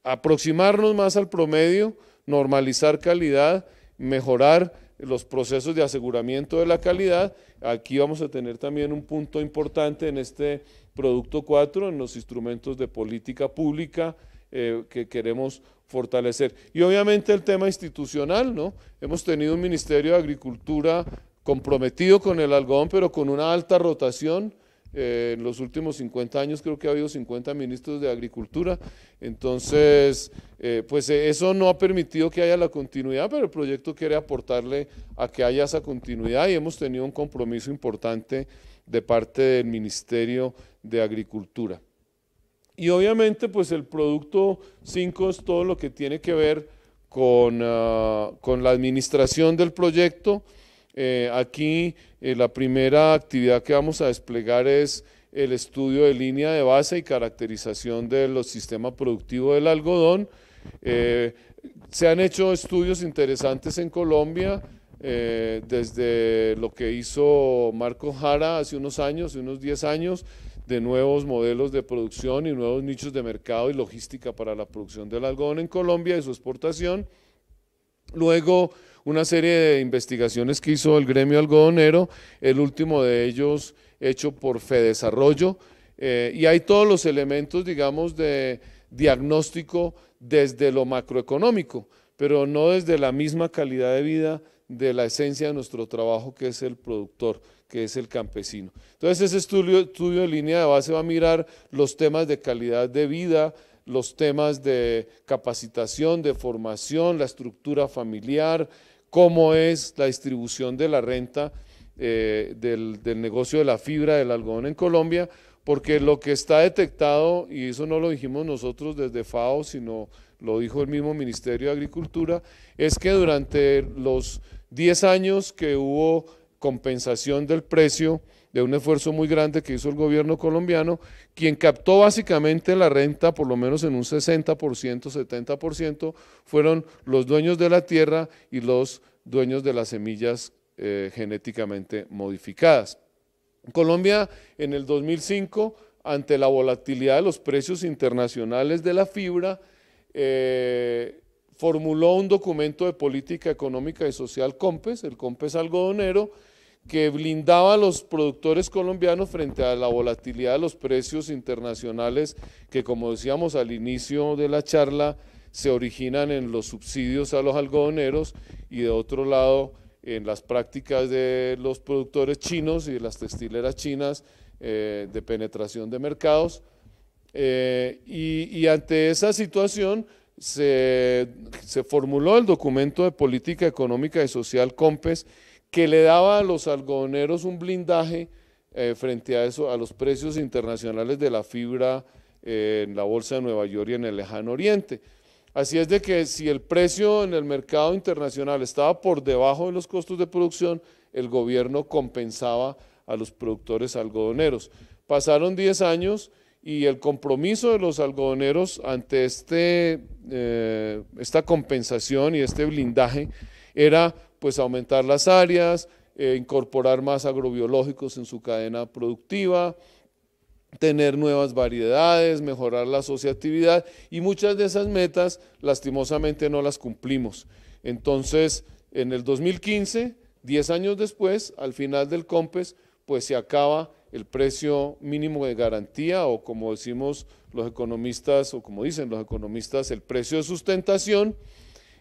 aproximarnos más al promedio, normalizar calidad, mejorar los procesos de aseguramiento de la calidad. Aquí vamos a tener también un punto importante en este producto 4, en los instrumentos de política pública eh, que queremos fortalecer. Y obviamente el tema institucional, ¿no? Hemos tenido un Ministerio de Agricultura comprometido con el algodón, pero con una alta rotación. Eh, en los últimos 50 años creo que ha habido 50 ministros de Agricultura, entonces eh, pues eso no ha permitido que haya la continuidad, pero el proyecto quiere aportarle a que haya esa continuidad y hemos tenido un compromiso importante de parte del Ministerio de Agricultura. Y obviamente, pues el producto 5 es todo lo que tiene que ver con, ah, la administración del proyecto. Eh, aquí eh, la primera actividad que vamos a desplegar es el estudio de línea de base y caracterización del sistema productivo del algodón. Eh, se han hecho estudios interesantes en Colombia, desde lo que hizo Marco Jara hace unos años, unos 10 años, de nuevos modelos de producción y nuevos nichos de mercado y logística para la producción del algodón en Colombia y su exportación. Luego, una serie de investigaciones que hizo el gremio algodonero, el último de ellos hecho por FEDESarrollo, eh, y hay todos los elementos, digamos, de diagnóstico desde lo macroeconómico, pero no desde la misma calidad de vida de la esencia de nuestro trabajo que es el productor que es el campesino. Entonces ese estudio, estudio línea de base va a mirar los temas de calidad de vida, los temas de capacitación, de formación, la estructura familiar, cómo es la distribución de la renta eh, del, del negocio de la fibra del algodón en Colombia, porque lo que está detectado, y eso no lo dijimos nosotros desde FAO, sino lo dijo el mismo Ministerio de Agricultura, es que durante los 10 años que hubo compensación del precio de un esfuerzo muy grande que hizo el gobierno colombiano, quien captó básicamente la renta, por lo menos en un 60%, 70%, fueron los dueños de la tierra y los dueños de las semillas eh, genéticamente modificadas. Colombia en el 2005, ante la volatilidad de los precios internacionales de la fibra, eh, formuló un documento de política económica y social COMPES, el COMPES algodonero, que blindaba a los productores colombianos frente a la volatilidad de los precios internacionales que, como decíamos al inicio de la charla, se originan en los subsidios a los algodoneros y de otro lado en las prácticas de los productores chinos y las textileras chinas eh, de penetración de mercados. Eh, y, ante esa situación se, se formuló el documento de política económica y social COMPES que le daba a los algodoneros un blindaje eh, frente a eso, a los precios internacionales de la fibra eh, en la Bolsa de Nueva York y en el Lejano Oriente. Así es de que si el precio en el mercado internacional estaba por debajo de los costos de producción, el gobierno compensaba a los productores algodoneros. Pasaron 10 años y el compromiso de los algodoneros ante este, eh, esta compensación y este blindaje era pues aumentar las áreas, eh, incorporar más agrobiológicos en su cadena productiva, tener nuevas variedades, mejorar la asociatividad y muchas de esas metas lastimosamente no las cumplimos. Entonces, en el 2015, 10 años después, al final del COMPES, pues se acaba el precio mínimo de garantía o como decimos los economistas o como dicen los economistas, el precio de sustentación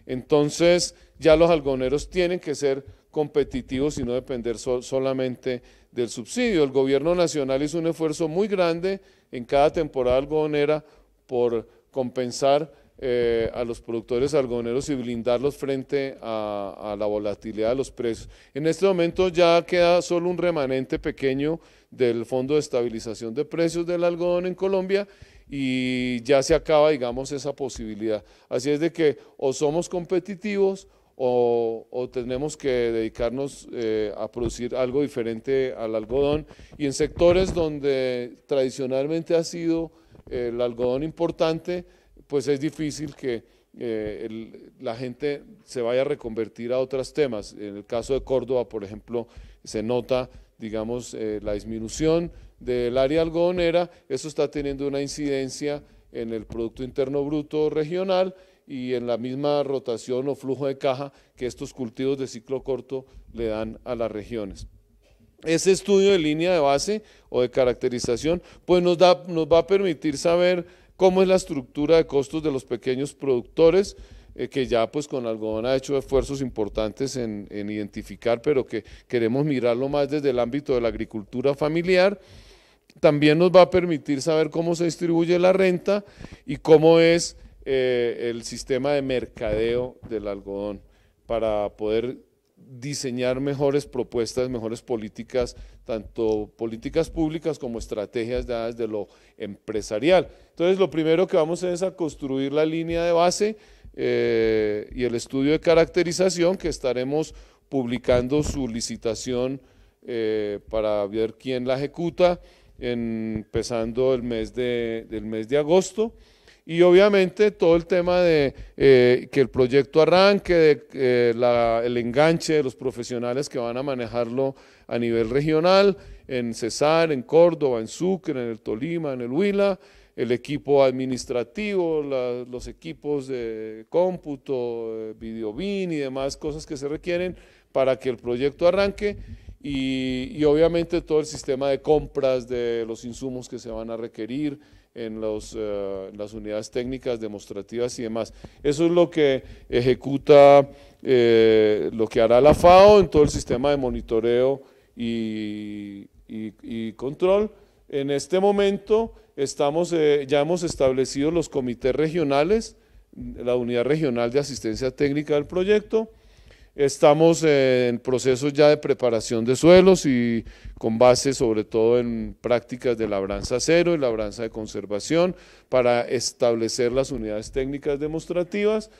entonces ya los algoneros tienen que ser competitivos y no depender solamente del subsidio. El gobierno nacional hizo un esfuerzo muy grande en cada temporada algonera por compensar eh, a los productores algoneros y blindarlos frente a, a, la volatilidad de los precios. En este momento ya queda solo un remanente pequeño del Fondo de Estabilización de Precios del Algodón en Colombia y ya se acaba, digamos, esa posibilidad. Así es de que o somos competitivos o, tenemos que dedicarnos eh, a producir algo diferente al algodón. Y en sectores donde tradicionalmente ha sido eh, el algodón importante, pues es difícil que eh, la gente se vaya a reconvertir a otros temas. En el caso de Córdoba, por ejemplo, se nota, digamos, la disminución del área algodonera, eso está teniendo una incidencia en el Producto Interno Bruto regional y en la misma rotación o flujo de caja que estos cultivos de ciclo corto le dan a las regiones. Ese estudio de línea de base o de caracterización pues nos, da, nos va a permitir saber cómo es la estructura de costos de los pequeños productores, eh, que ya pues con algodón ha hecho esfuerzos importantes en, en identificar, pero que queremos mirarlo más desde el ámbito de la agricultura familiar también nos va a permitir saber cómo se distribuye la renta y cómo es eh, el sistema de mercadeo del algodón para poder diseñar mejores propuestas, mejores políticas, tanto políticas públicas como estrategias dadas de lo empresarial. Entonces, lo primero que vamos a es a construir la línea de base eh, y el estudio de caracterización que estaremos publicando su licitación eh, para ver quién la ejecuta, empezando el mes de, mes de agosto. Y obviamente todo el tema de eh, que el proyecto arranque, de, eh, el enganche de los profesionales que van a manejarlo a nivel regional, en Cesar, en Córdoba, en Sucre, en el Tolima, en el Huila, el equipo administrativo, los equipos de cómputo, eh, videobin y demás cosas que se requieren para que el proyecto arranque y, obviamente todo el sistema de compras de los insumos que se van a requerir en eh, las unidades técnicas demostrativas y demás. Eso es lo que ejecuta, eh, lo que hará la FAO en todo el sistema de monitoreo y, control. En este momento estamos, eh, ya hemos establecido los comités regionales, la unidad regional de asistencia técnica del proyecto, Estamos eh, en procesos ya de preparación de suelos y con base sobre todo en prácticas de labranza cero y labranza de conservación para establecer las unidades técnicas demostrativas.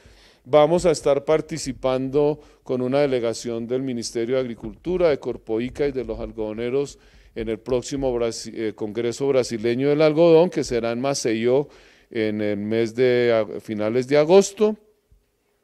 Vamos a estar participando con una delegación del Ministerio de Agricultura, de Corpoica y de los algodoneros en el próximo eh, Congreso Brasileño del Algodón que será en Maceió en el mes de finales de agosto.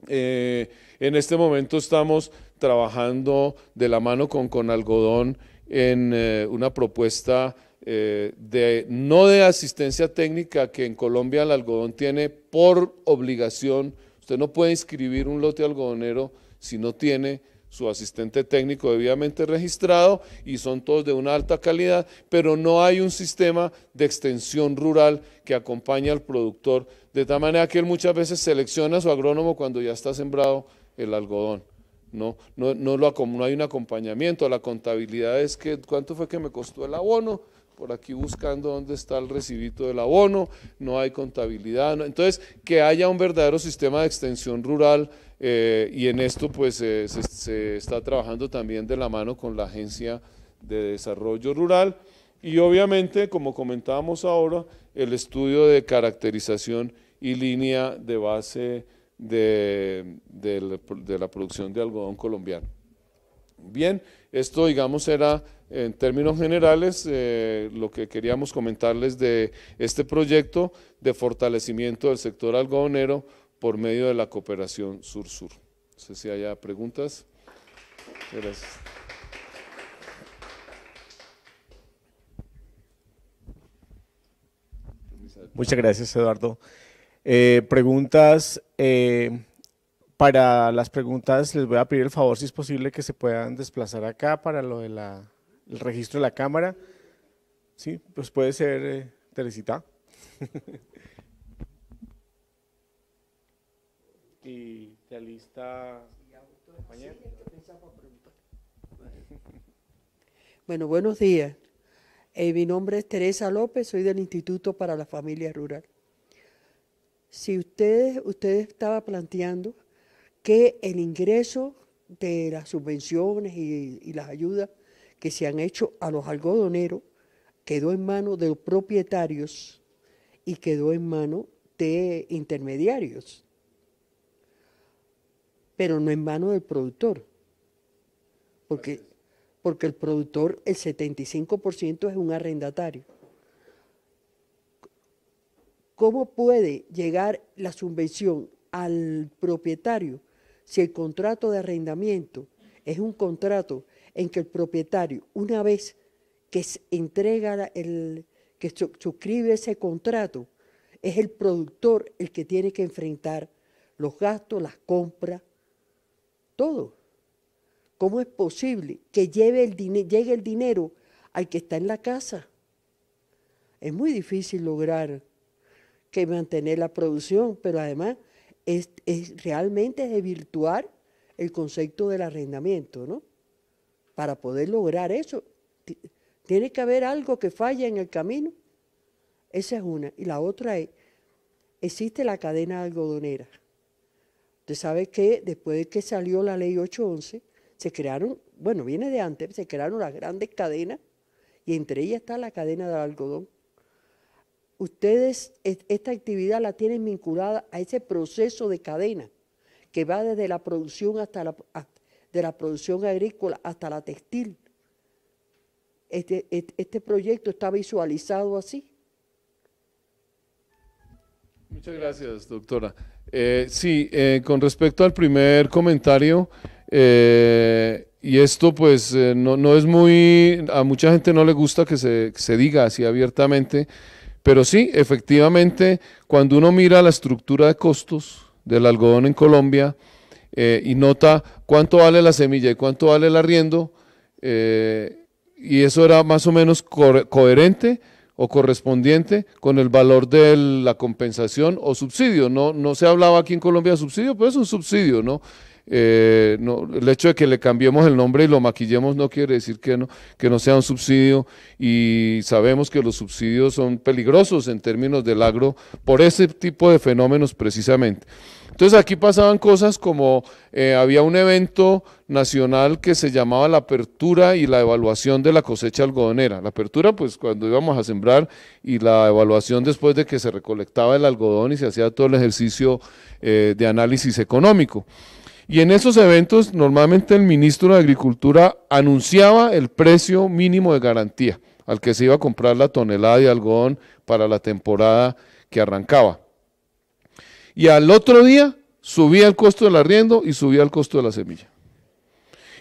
Eh, en este momento estamos trabajando de la mano con, Algodón en eh, una propuesta eh, de, no de asistencia técnica, que en Colombia el algodón tiene por obligación. Usted no puede inscribir un lote algodonero si no tiene su asistente técnico debidamente registrado y son todos de una alta calidad, pero no hay un sistema de extensión rural que acompañe al productor de tal manera que él muchas veces selecciona a su agrónomo cuando ya está sembrado el algodón. No, no, lo, hay un acompañamiento. La contabilidad es que cuánto fue que me costó el abono. Por aquí buscando dónde está el recibito del abono, no hay contabilidad. entonces, que haya un verdadero sistema de extensión rural eh, y en esto pues eh, se, se está trabajando también de la mano con la Agencia de Desarrollo Rural y obviamente, como comentábamos ahora, el estudio de caracterización y línea de base de, la producción de algodón colombiano. Bien, esto digamos era en términos generales eh, lo que queríamos comentarles de este proyecto de fortalecimiento del sector algodonero por medio de la cooperación sur-sur. No sé si haya preguntas. Gracias. Muchas gracias, Eduardo. Eh, preguntas, eh, para las preguntas les voy a pedir el favor, si es posible, que se puedan desplazar acá para lo del el registro de la cámara. Sí, pues puede ser, eh, Teresita. y Bueno, buenos días. mi nombre es Teresa López, soy del Instituto para la Familia Rural si ustedes, ustedes estaba planteando que el ingreso de las subvenciones y, las ayudas que se han hecho a los algodoneros quedó en manos de los propietarios y quedó en manos de intermediarios, pero no en manos del productor, porque, porque el productor, el 75% es un arrendatario. ¿Cómo puede llegar la subvención al propietario si el contrato de arrendamiento es un contrato en que el propietario, una vez que entrega el que suscribe ese contrato, es el productor el que tiene que enfrentar los gastos, las compras, todo. ¿Cómo es posible que lleve el llegue el dinero al que está en la casa? Es muy difícil lograr que mantener la producción, pero además es, es realmente virtuar el concepto del arrendamiento, ¿no? Para poder lograr eso, tiene que haber algo que falla en el camino. Esa es una. Y la otra es, existe la cadena algodonera. Usted sabe que después de que salió la ley 811, se crearon, bueno, viene de antes, se crearon las grandes cadenas y entre ellas está la cadena del algodón ustedes esta actividad la tienen vinculada a ese proceso de cadena que va desde la producción hasta la, de la producción agrícola hasta la textil. Este, este, este proyecto está visualizado así. Muchas gracias, doctora. Eh, sí, eh, con respecto al primer comentario, eh, y esto pues no, es muy, a mucha gente no le gusta que se, que se diga así abiertamente, pero sí, efectivamente, cuando uno mira la estructura de costos del algodón en Colombia eh, y nota cuánto vale la semilla y cuánto vale el arriendo, eh, y eso era más o menos coherente o correspondiente con el valor de la compensación o subsidio. No, no se hablaba aquí en Colombia de subsidio, pero es un subsidio, ¿no? Eh, el hecho de que le cambiemos el nombre y lo maquillemos no quiere decir que no, que no sea un subsidio y sabemos que los subsidios son peligrosos en términos del agro por ese tipo de fenómenos precisamente. Entonces aquí pasaban cosas como eh, había un evento nacional que se llamaba la apertura y la evaluación de la cosecha algodonera. La apertura pues cuando íbamos a sembrar y la evaluación después de que se recolectaba el algodón y se hacía todo el ejercicio eh, de análisis económico. Y en esos eventos normalmente el ministro de Agricultura anunciaba el precio mínimo de garantía al que se iba a comprar la tonelada de algodón para la temporada que arrancaba. Y al otro día subía el costo del arriendo y subía el costo de la semilla.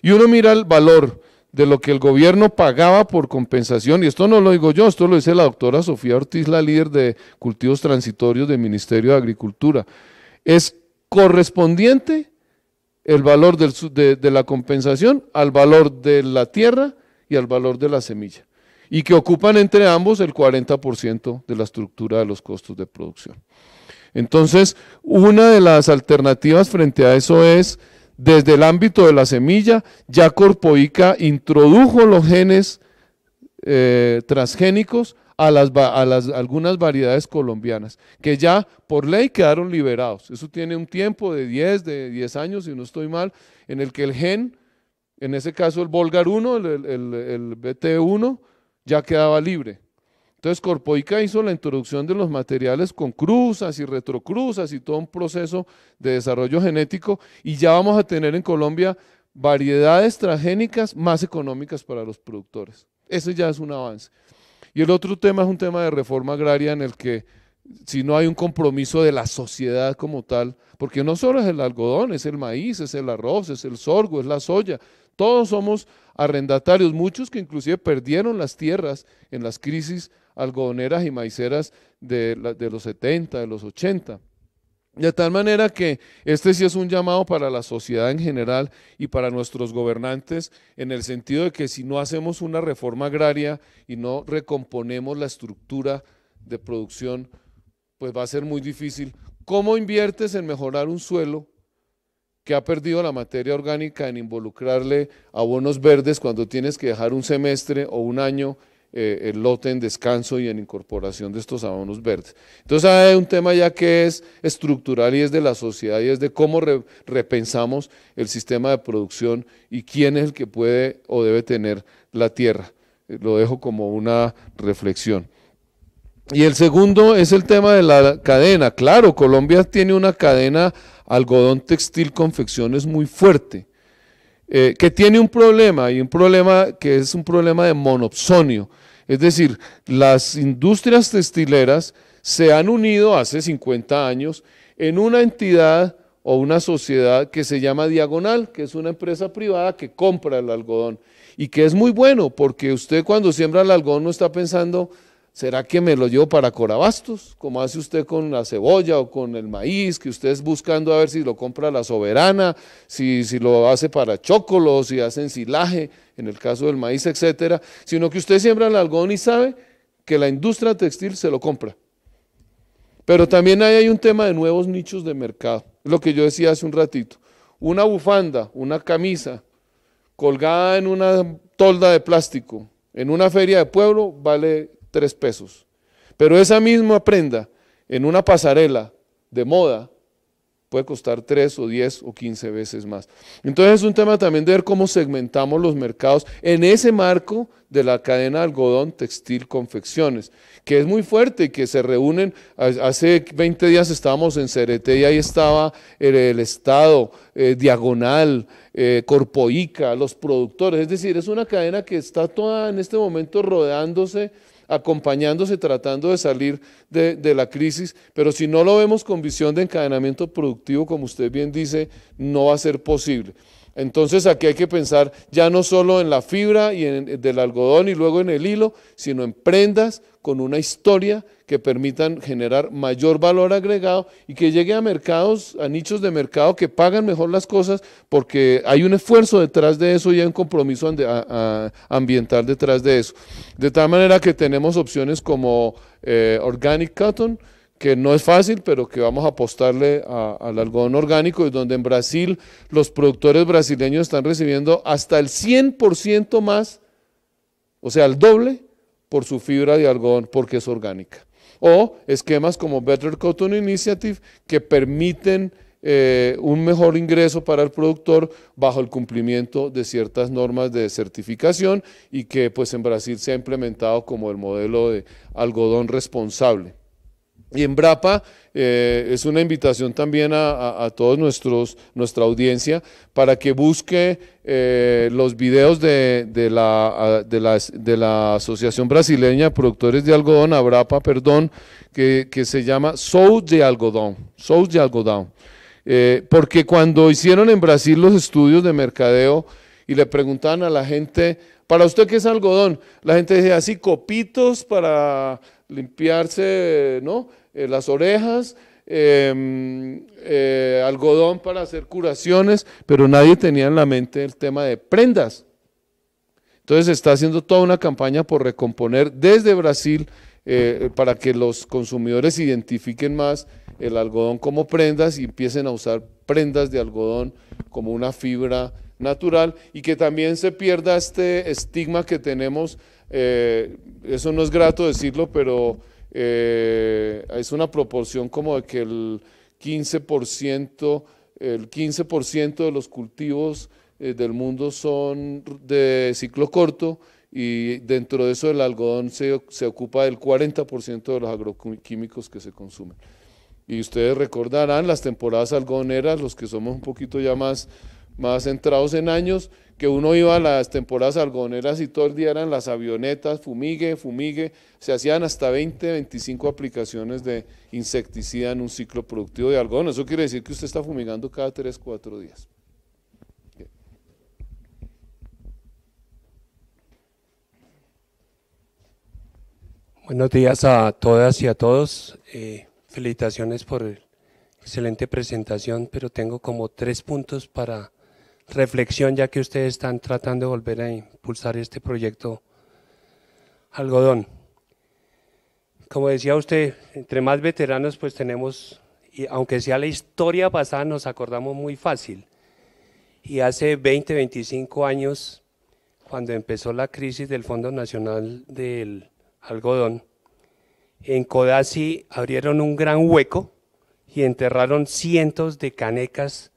Y uno mira el valor de lo que el gobierno pagaba por compensación, y esto no lo digo yo, esto lo dice la doctora Sofía Ortiz, la líder de cultivos transitorios del Ministerio de Agricultura, es correspondiente el valor de, la compensación al valor de la tierra y al valor de la semilla, y que ocupan entre ambos el 40% de la estructura de los costos de producción. Entonces, una de las alternativas frente a eso es, desde el ámbito de la semilla, ya Corpoica introdujo los genes eh, transgénicos a, las, algunas variedades colombianas, que ya por ley quedaron liberados. Eso tiene un tiempo de 10, de 10 años, si no estoy mal, en el que el gen, en ese caso el Volgar 1, el, BT1, ya quedaba libre. Entonces Corpoica hizo la introducción de los materiales con cruzas y retrocruzas y todo un proceso de desarrollo genético y ya vamos a tener en Colombia variedades transgénicas más económicas para los productores. Ese ya es un avance. Y el otro tema es un tema de reforma agraria en el que si no hay un compromiso de la sociedad como tal, porque no solo es el algodón, es el maíz, es el arroz, es el sorgo, es la soya, todos somos arrendatarios, muchos que inclusive perdieron las tierras en las crisis algodoneras y maiceras de, de los 70, de los 80. De tal manera que este sí es un llamado para la sociedad en general y para nuestros gobernantes, en el sentido de que si no hacemos una reforma agraria y no recomponemos la estructura de producción, pues va a ser muy difícil. ¿Cómo inviertes en mejorar un suelo que ha perdido la materia orgánica en involucrarle abonos verdes cuando tienes que dejar un semestre o un año eh, el lote en descanso y en incorporación de estos abonos verdes. Entonces hay un tema ya que es estructural y es de la sociedad y es de cómo repensamos el sistema de producción y quién es el que puede o debe tener la tierra. Eh, lo dejo como una reflexión. Y el segundo es el tema de la cadena. Claro, Colombia tiene una cadena algodón textil confecciones muy fuerte, eh, que tiene un problema, y un problema que es un problema de monopsonio. Es decir, las industrias textileras se han unido hace 50 años en una entidad o una sociedad que se llama Diagonal, que es una empresa privada que compra el algodón y que es muy bueno porque usted cuando siembra el algodón no está pensando ¿Será que me lo llevo para Corabastos, como hace usted con la cebolla o con el maíz, que usted es buscando a ver si lo compra la soberana, si, si lo hace para chocolo, si hace silaje, en el caso del maíz, etcétera? Sino que usted siembra el algodón y sabe que la industria textil se lo compra. Pero también ahí hay un tema de nuevos nichos de mercado, lo que yo decía hace un ratito. Una bufanda, una camisa, colgada en una tolda de plástico, en una feria de pueblo, vale tres pesos. Pero esa misma prenda en una pasarela de moda puede costar tres o diez o quince veces más. Entonces es un tema también de ver cómo segmentamos los mercados en ese marco de la cadena algodón, textil, confecciones, que es muy fuerte y que se reúnen. Hace 20 días estábamos en Cereté y ahí estaba eh, el, Estado, eh, Diagonal, eh, Corpoica, los productores. Es decir, es una cadena que está toda en este momento rodeándose acompañándose, tratando de salir de, la crisis, pero si no lo vemos con visión de encadenamiento productivo, como usted bien dice, no va a ser posible. Entonces aquí hay que pensar ya no solo en la fibra y en, eh, del algodón y luego en el hilo, sino en prendas con una historia que permitan generar mayor valor agregado y que llegue a mercados, a nichos de mercado que pagan mejor las cosas porque hay un esfuerzo detrás de eso y hay un compromiso ambiental detrás de eso. De tal manera que tenemos opciones como eh, Organic Cotton, que no es fácil, pero que vamos a apostarle al algodón orgánico, y donde en Brasil los productores brasileños están recibiendo hasta el 100% más, o sea, el doble, por su fibra de algodón, porque es orgánica. O esquemas como Better Cotton Initiative, que permiten eh, un mejor ingreso para el productor bajo el cumplimiento de ciertas normas de certificación y que pues en Brasil se ha implementado como el modelo de algodón responsable. Y en Brapa eh, es una invitación también a, toda todos nuestros, nuestra audiencia para que busque eh, los videos de, la, de, la, de, Asociación Brasileña Productores de Algodón, Abrapa, perdón, que, se llama Sous de Algodón, South de Algodón. Eh, porque cuando hicieron en Brasil los estudios de mercadeo y le preguntaban a la gente, ¿para usted qué es algodón? La gente decía así, copitos para limpiarse, ¿no? Eh, las orejas, em, eh, algodón para hacer curaciones, pero nadie tenía en la mente el tema de prendas. Entonces está haciendo toda una campaña por recomponer desde Brasil eh, para que los consumidores identifiquen más el algodón como prendas y empiecen a usar prendas de algodón como una fibra natural y que también se pierda este estigma que tenemos, eso no es grato decirlo, pero eh, es una proporción como de que el 15%, el 15% de los cultivos eh, del mundo son de ciclo corto y dentro de eso el algodón se, ocupa del 40% de los agroquímicos que se consumen. Y ustedes recordarán las temporadas algodoneras, los que somos un poquito ya más, más centrados en años, que uno iba a las temporadas algoneras y todo el día eran las avionetas, fumigue, fumigue, se hacían hasta 20, 25 aplicaciones de insecticida en un ciclo productivo de algodón. Eso quiere decir que usted está fumigando cada 3, 4 días. Buenos días a todas y a todos. Eh, felicitaciones por la excelente presentación, pero tengo como tres puntos para reflexión, ya que ustedes están tratando de volver a impulsar este proyecto algodón. Como decía usted, entre más veteranos pues tenemos, y aunque sea la historia pasada, nos acordamos muy fácil. Y hace 20, 25 años, cuando empezó la crisis del Fondo Nacional del Algodón, en Codazzi abrieron un gran hueco y enterraron cientos de canecas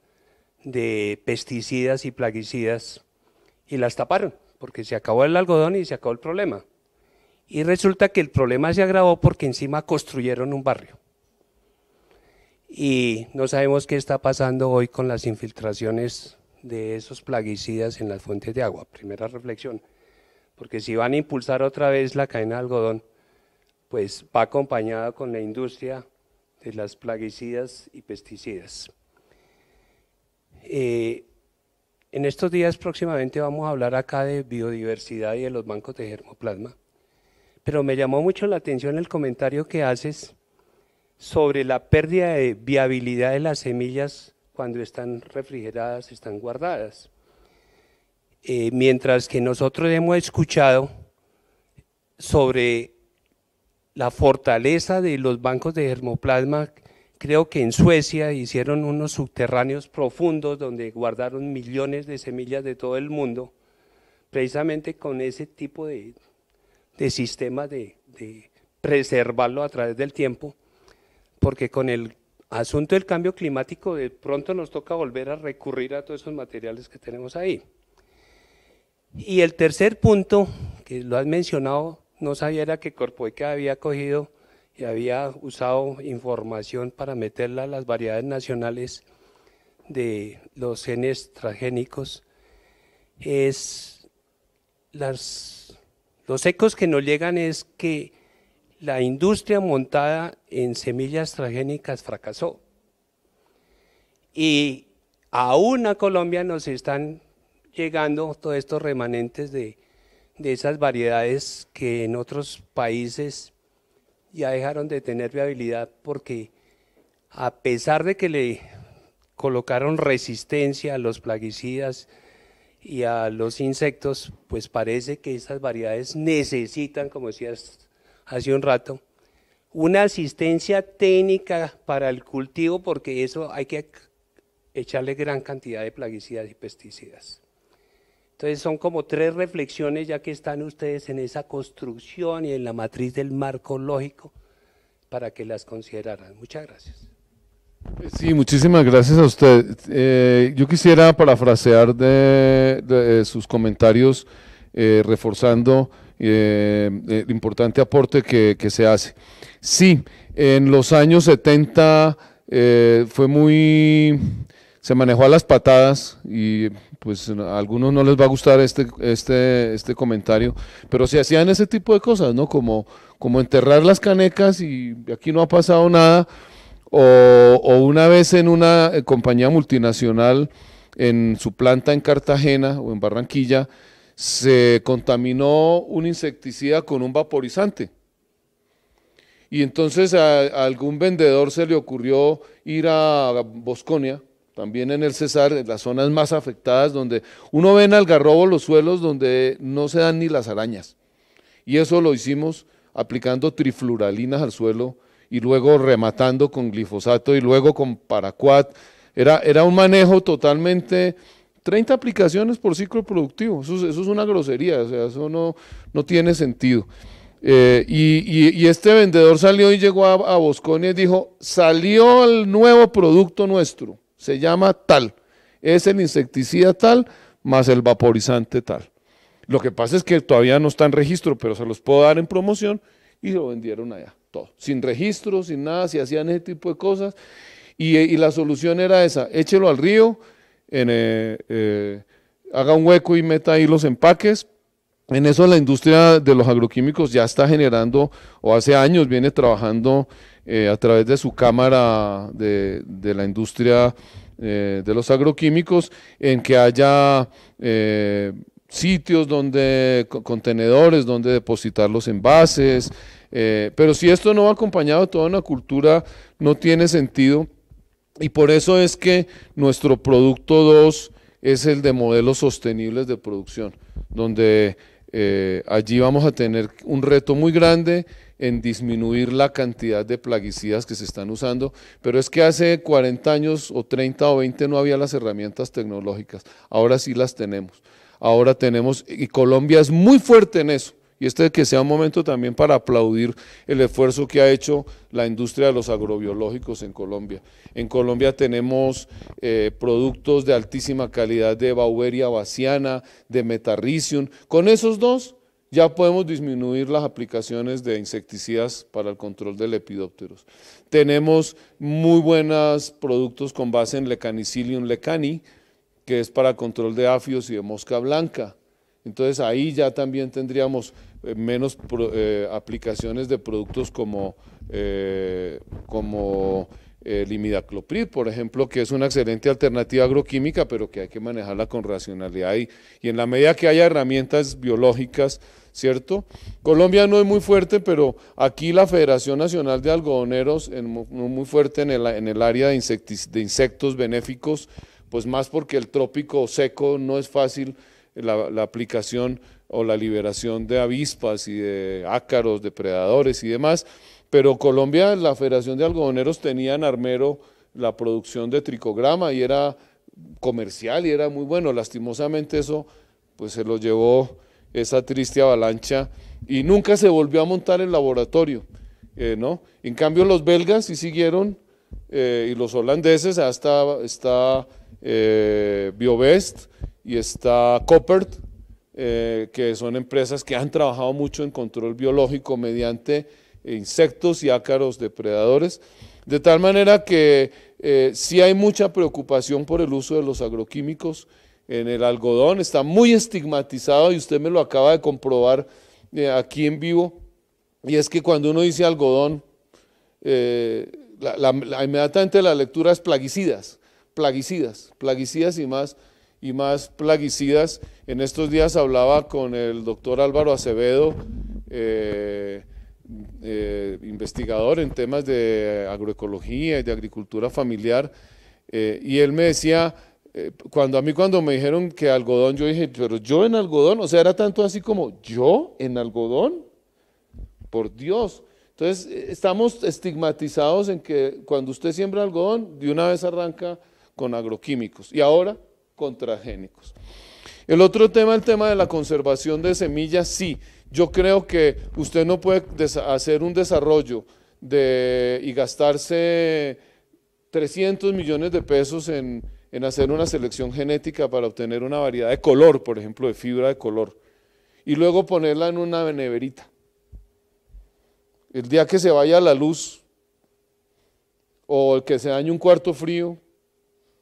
de pesticidas y plaguicidas y las taparon, porque se acabó el algodón y se acabó el problema. Y resulta que el problema se agravó porque encima construyeron un barrio. Y no sabemos qué está pasando hoy con las infiltraciones de esos plaguicidas en las fuentes de agua. Primera reflexión. Porque si van a impulsar otra vez la cadena de algodón, pues va acompañada con la industria de las plaguicidas y pesticidas. Eh, en estos días próximamente vamos a hablar acá de biodiversidad y de los bancos de germoplasma, pero me llamó mucho la atención el comentario que haces sobre la pérdida de viabilidad de las semillas cuando están refrigeradas, están guardadas. Eh, mientras que nosotros hemos escuchado sobre la fortaleza de los bancos de germoplasma creo que en Suecia hicieron unos subterráneos profundos donde guardaron millones de semillas de todo el mundo, precisamente con ese tipo de, sistema de, preservarlo a través del tiempo, porque con el asunto del cambio climático de pronto nos toca volver a recurrir a todos esos materiales que tenemos ahí. Y el tercer punto, que lo has mencionado, no sabía era que Corpoeca había cogido y había usado información para meterla a las variedades nacionales de los genes transgénicos, es las, los ecos que nos llegan es que la industria montada en semillas transgénicas fracasó. Y aún a Colombia nos están llegando todos estos remanentes de, de esas variedades que en otros países ya dejaron de tener viabilidad porque a pesar de que le colocaron resistencia a los plaguicidas y a los insectos, pues parece que esas variedades necesitan, como decías hace un rato, una asistencia técnica para el cultivo porque eso hay que echarle gran cantidad de plaguicidas y pesticidas. Entonces son como tres reflexiones ya que están ustedes en esa construcción y en la matriz del marco lógico para que las consideraran. Muchas gracias. Eh, sí, muchísimas gracias a usted. Eh, yo quisiera parafrasear de, eh, sus comentarios, reforzando el importante aporte que, se hace. Sí, en los años 70 fue muy se manejó a las patadas y pues a algunos no les va a gustar este, este, este comentario, pero se hacían ese tipo de cosas, ¿no? Como, como enterrar las canecas y aquí no ha pasado nada, o, una vez en una eh, compañía multinacional en su planta en Cartagena o en Barranquilla, se contaminó un insecticida con un vaporizante. Y entonces a algún vendedor se le ocurrió ir a Bosconia también en el Cesar, en las zonas más afectadas, donde uno ve en Algarrobo los suelos donde no se dan ni las arañas. Y eso lo hicimos aplicando trifluralinas al suelo y luego rematando con glifosato y luego con paraquat. Era, era un manejo totalmente... 30 aplicaciones por ciclo productivo, eso, es una grosería, o sea, eso no, no tiene sentido. Eh, y, este vendedor salió y llegó a, a y dijo, salió el nuevo producto nuestro se llama tal. Es el insecticida tal más el vaporizante tal. Lo que pasa es que todavía no está en registro, pero se los puedo dar en promoción y lo vendieron allá, todo. Sin registro, sin nada, si hacían ese tipo de cosas. Y, la solución era esa, échelo al río, eh, eh, haga un hueco y meta ahí los empaques. En eso la industria de los agroquímicos ya está generando, o hace años viene trabajando eh, a través de su cámara de, la industria eh, de los agroquímicos, en que haya eh, sitios donde, contenedores donde depositar los envases, pero si esto no va acompañado de toda una cultura, no tiene sentido. Y por eso es que nuestro producto 2 es el de modelos sostenibles de producción, donde allí vamos a tener un reto muy grande en disminuir la cantidad de plaguicidas que se están usando, pero es que hace 40 años o 30 o 20 no había las herramientas tecnológicas, ahora sí las tenemos. Ahora tenemos, y Colombia es muy fuerte en eso, y este que sea un momento también para aplaudir el esfuerzo que ha hecho la industria de los agrobiológicos en Colombia. En Colombia tenemos eh, productos de altísima calidad de bauberia baciana, de Metaricium. Con esos dos ya podemos disminuir las aplicaciones de insecticidas para el control de lepidópteros. Tenemos muy buenos productos con base en Lecanicilium lecani, que es para control de afios y de mosca blanca. Entonces ahí ya también tendríamos eh, menos eh, aplicaciones de productos como, eh, como el eh, imidacloprid, por ejemplo, que es una excelente alternativa agroquímica, pero que hay que manejarla con racionalidad y, y, en la medida que haya herramientas biológicas, ¿cierto? Colombia no es muy fuerte, pero aquí la Federación Nacional de Algodoneros es muy fuerte en el, en el área de, de insectos benéficos, pues más porque el trópico seco no es fácil eh, la aplicación o la liberación de avispas y de ácaros, depredadores y demás, pero Colombia, la Federación de Algodoneros tenía en Armero la producción de tricograma y era comercial y era muy bueno. Lastimosamente eso pues se lo llevó esa triste avalancha y nunca se volvió a montar el laboratorio. Eh, ¿no? En cambio los belgas sí siguieron eh, y los holandeses, hasta ah, está eh, Biovest y está Coppert, que son empresas que han trabajado mucho en control biológico mediante insectos y ácaros depredadores. De tal manera que si eh, sí hay mucha preocupación por el uso de los agroquímicos en el algodón, está muy estigmatizado y usted me lo acaba de comprobar eh, aquí en vivo. Y es que cuando uno dice algodón, eh, inmediatamente la lectura es plaguicidas, plaguicidas, plaguicidas y más, y más plaguicidas. En estos días hablaba con el doctor Álvaro Acevedo. Eh, investigador en temas de agroecología y de agricultura familiar, eh, y él me decía, eh, cuando a mí cuando me dijeron que algodón, yo dije, pero yo en algodón, o sea, era tanto así como yo en algodón, por Dios. Entonces, estamos estigmatizados en que cuando usted siembra algodón, de una vez arranca con agroquímicos y ahora con transgénicos. El otro tema, el tema de la conservación de semillas, sí. Yo creo que usted no puede hacer un desarrollo de, y gastarse 300 millones de pesos en, en hacer una selección genética para obtener una variedad de color, por ejemplo, de fibra de color, y luego ponerla en una neverita. El día que se vaya la luz o el que se dañe un cuarto frío,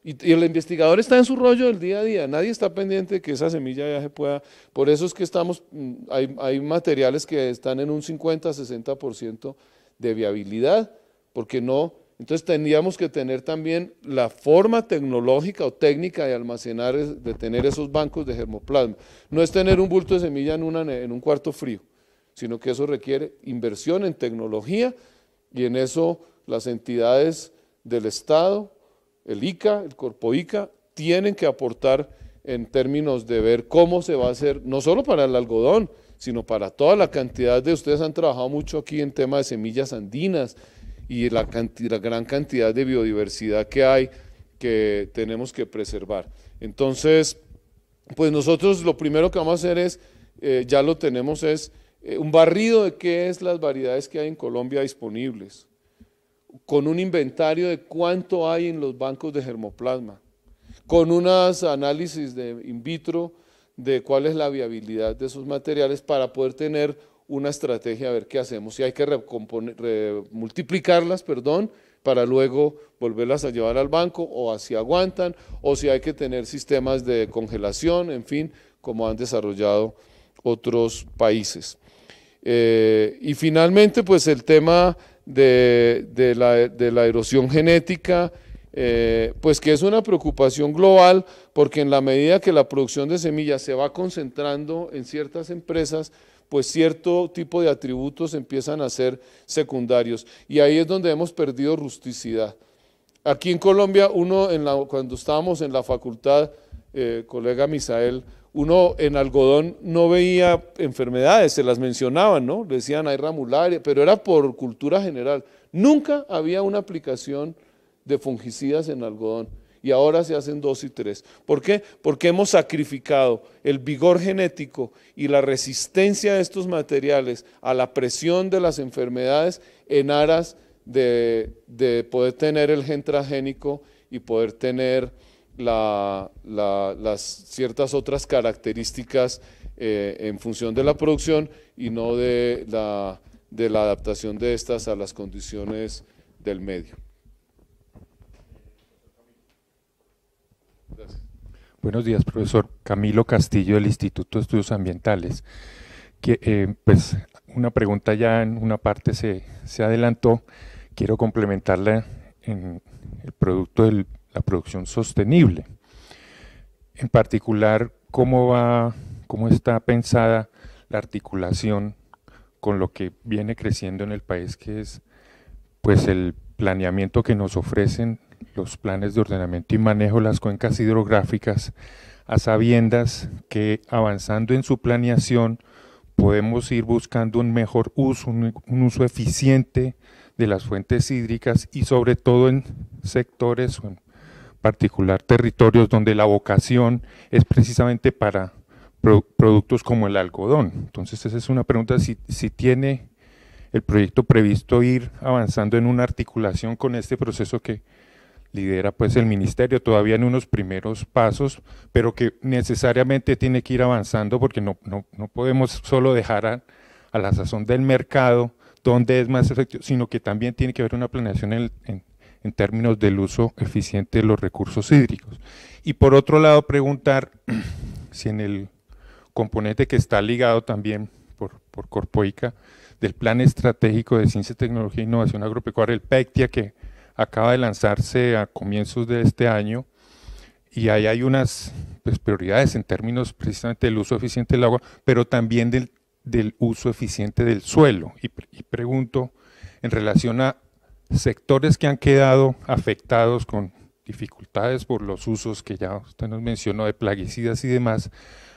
y, el investigador está en su rollo del día a día, nadie está pendiente de que esa semilla ya se pueda. Por eso es que estamos, mm, hay, materiales que están en un 50-60% de viabilidad, porque no. Entonces tendríamos que tener también la forma tecnológica o técnica de almacenar, de tener esos bancos de germoplasma. No es tener un bulto de semilla en, una, en un cuarto frío, sino que eso requiere inversión en tecnología y en eso las entidades del Estado, el ICA, el Corpo ICA, tienen que aportar en términos de ver cómo se va a hacer, no solo para el algodón, sino para toda la cantidad de ustedes han trabajado mucho aquí en tema de semillas andinas y la, gran cantidad de biodiversidad que hay que tenemos que preservar. Entonces, pues nosotros lo primero que vamos a hacer es, eh, ya lo tenemos, es eh, un barrido de qué es las variedades que hay en Colombia disponibles, con un inventario de cuánto hay en los bancos de germoplasma, con unos análisis de in vitro de cuál es la viabilidad de esos materiales para poder tener una estrategia a ver qué hacemos. si hay que multiplicarlas, perdón, para luego volverlas a llevar al banco o así aguantan, o si hay que tener sistemas de congelación, en fin, como han desarrollado otros países. Eh, y finalmente, pues el tema de, la, erosión genética, eh, pues que es una preocupación global porque en la medida que la producción de semillas se va concentrando en ciertas empresas, pues cierto tipo de atributos empiezan a ser secundarios. Y ahí es donde hemos perdido rusticidad. Aquí en Colombia, uno cuando estábamos en la facultad, eh, colega Misael, uno en algodón no veía enfermedades, se las mencionaban, ¿no? Decían hay ramularia, pero era por cultura general. Nunca había una aplicación de fungicidas en algodón y ahora se hacen dos y tres. ¿Por qué? Porque hemos sacrificado el vigor genético y la resistencia de estos materiales a la presión de las enfermedades en aras de, de poder tener el gen transgénico y poder tener las ciertas otras características eh, en función de la producción y no de la, de la adaptación de estas a las condiciones del medio. Buenos días, profesor. Camilo Castillo del Instituto de Estudios Ambientales. Que, eh, pues una pregunta ya en una parte se, se adelantó. Quiero complementarla en el producto del la producción sostenible. En particular, cómo va, cómo está pensada la articulación con lo que viene creciendo en el país, que es pues el planeamiento que nos ofrecen los planes de ordenamiento y manejo de las cuencas hidrográficas, a sabiendas que avanzando en su planeación podemos ir buscando un mejor uso, un uso eficiente de las fuentes hídricas y sobre todo en sectores o en particular territorios donde la vocación es precisamente para productos como el algodón. Entonces esa es una pregunta, si, si tiene el proyecto previsto ir avanzando en una articulación con este proceso que lidera pues el ministerio, todavía en unos primeros pasos, pero que necesariamente tiene que ir avanzando porque no, no, podemos solo dejar a, la sazón del mercado donde es más efectivo, sino que también tiene que haber una planeación en en términos del uso eficiente de los recursos hídricos. Y por otro lado, preguntar si en el componente que está ligado también por, por Corpoica del Plan Estratégico de Ciencia, Tecnología e Innovación Agropecuaria, el PECTIA, que acaba de lanzarse a comienzos de este año, y ahí hay unas pues, prioridades en términos precisamente del uso eficiente del agua, pero también del, del uso eficiente del suelo. y pregunto en relación a sectores que han quedado afectados con dificultades por los usos que ya usted nos mencionó de plaguicidas y demás,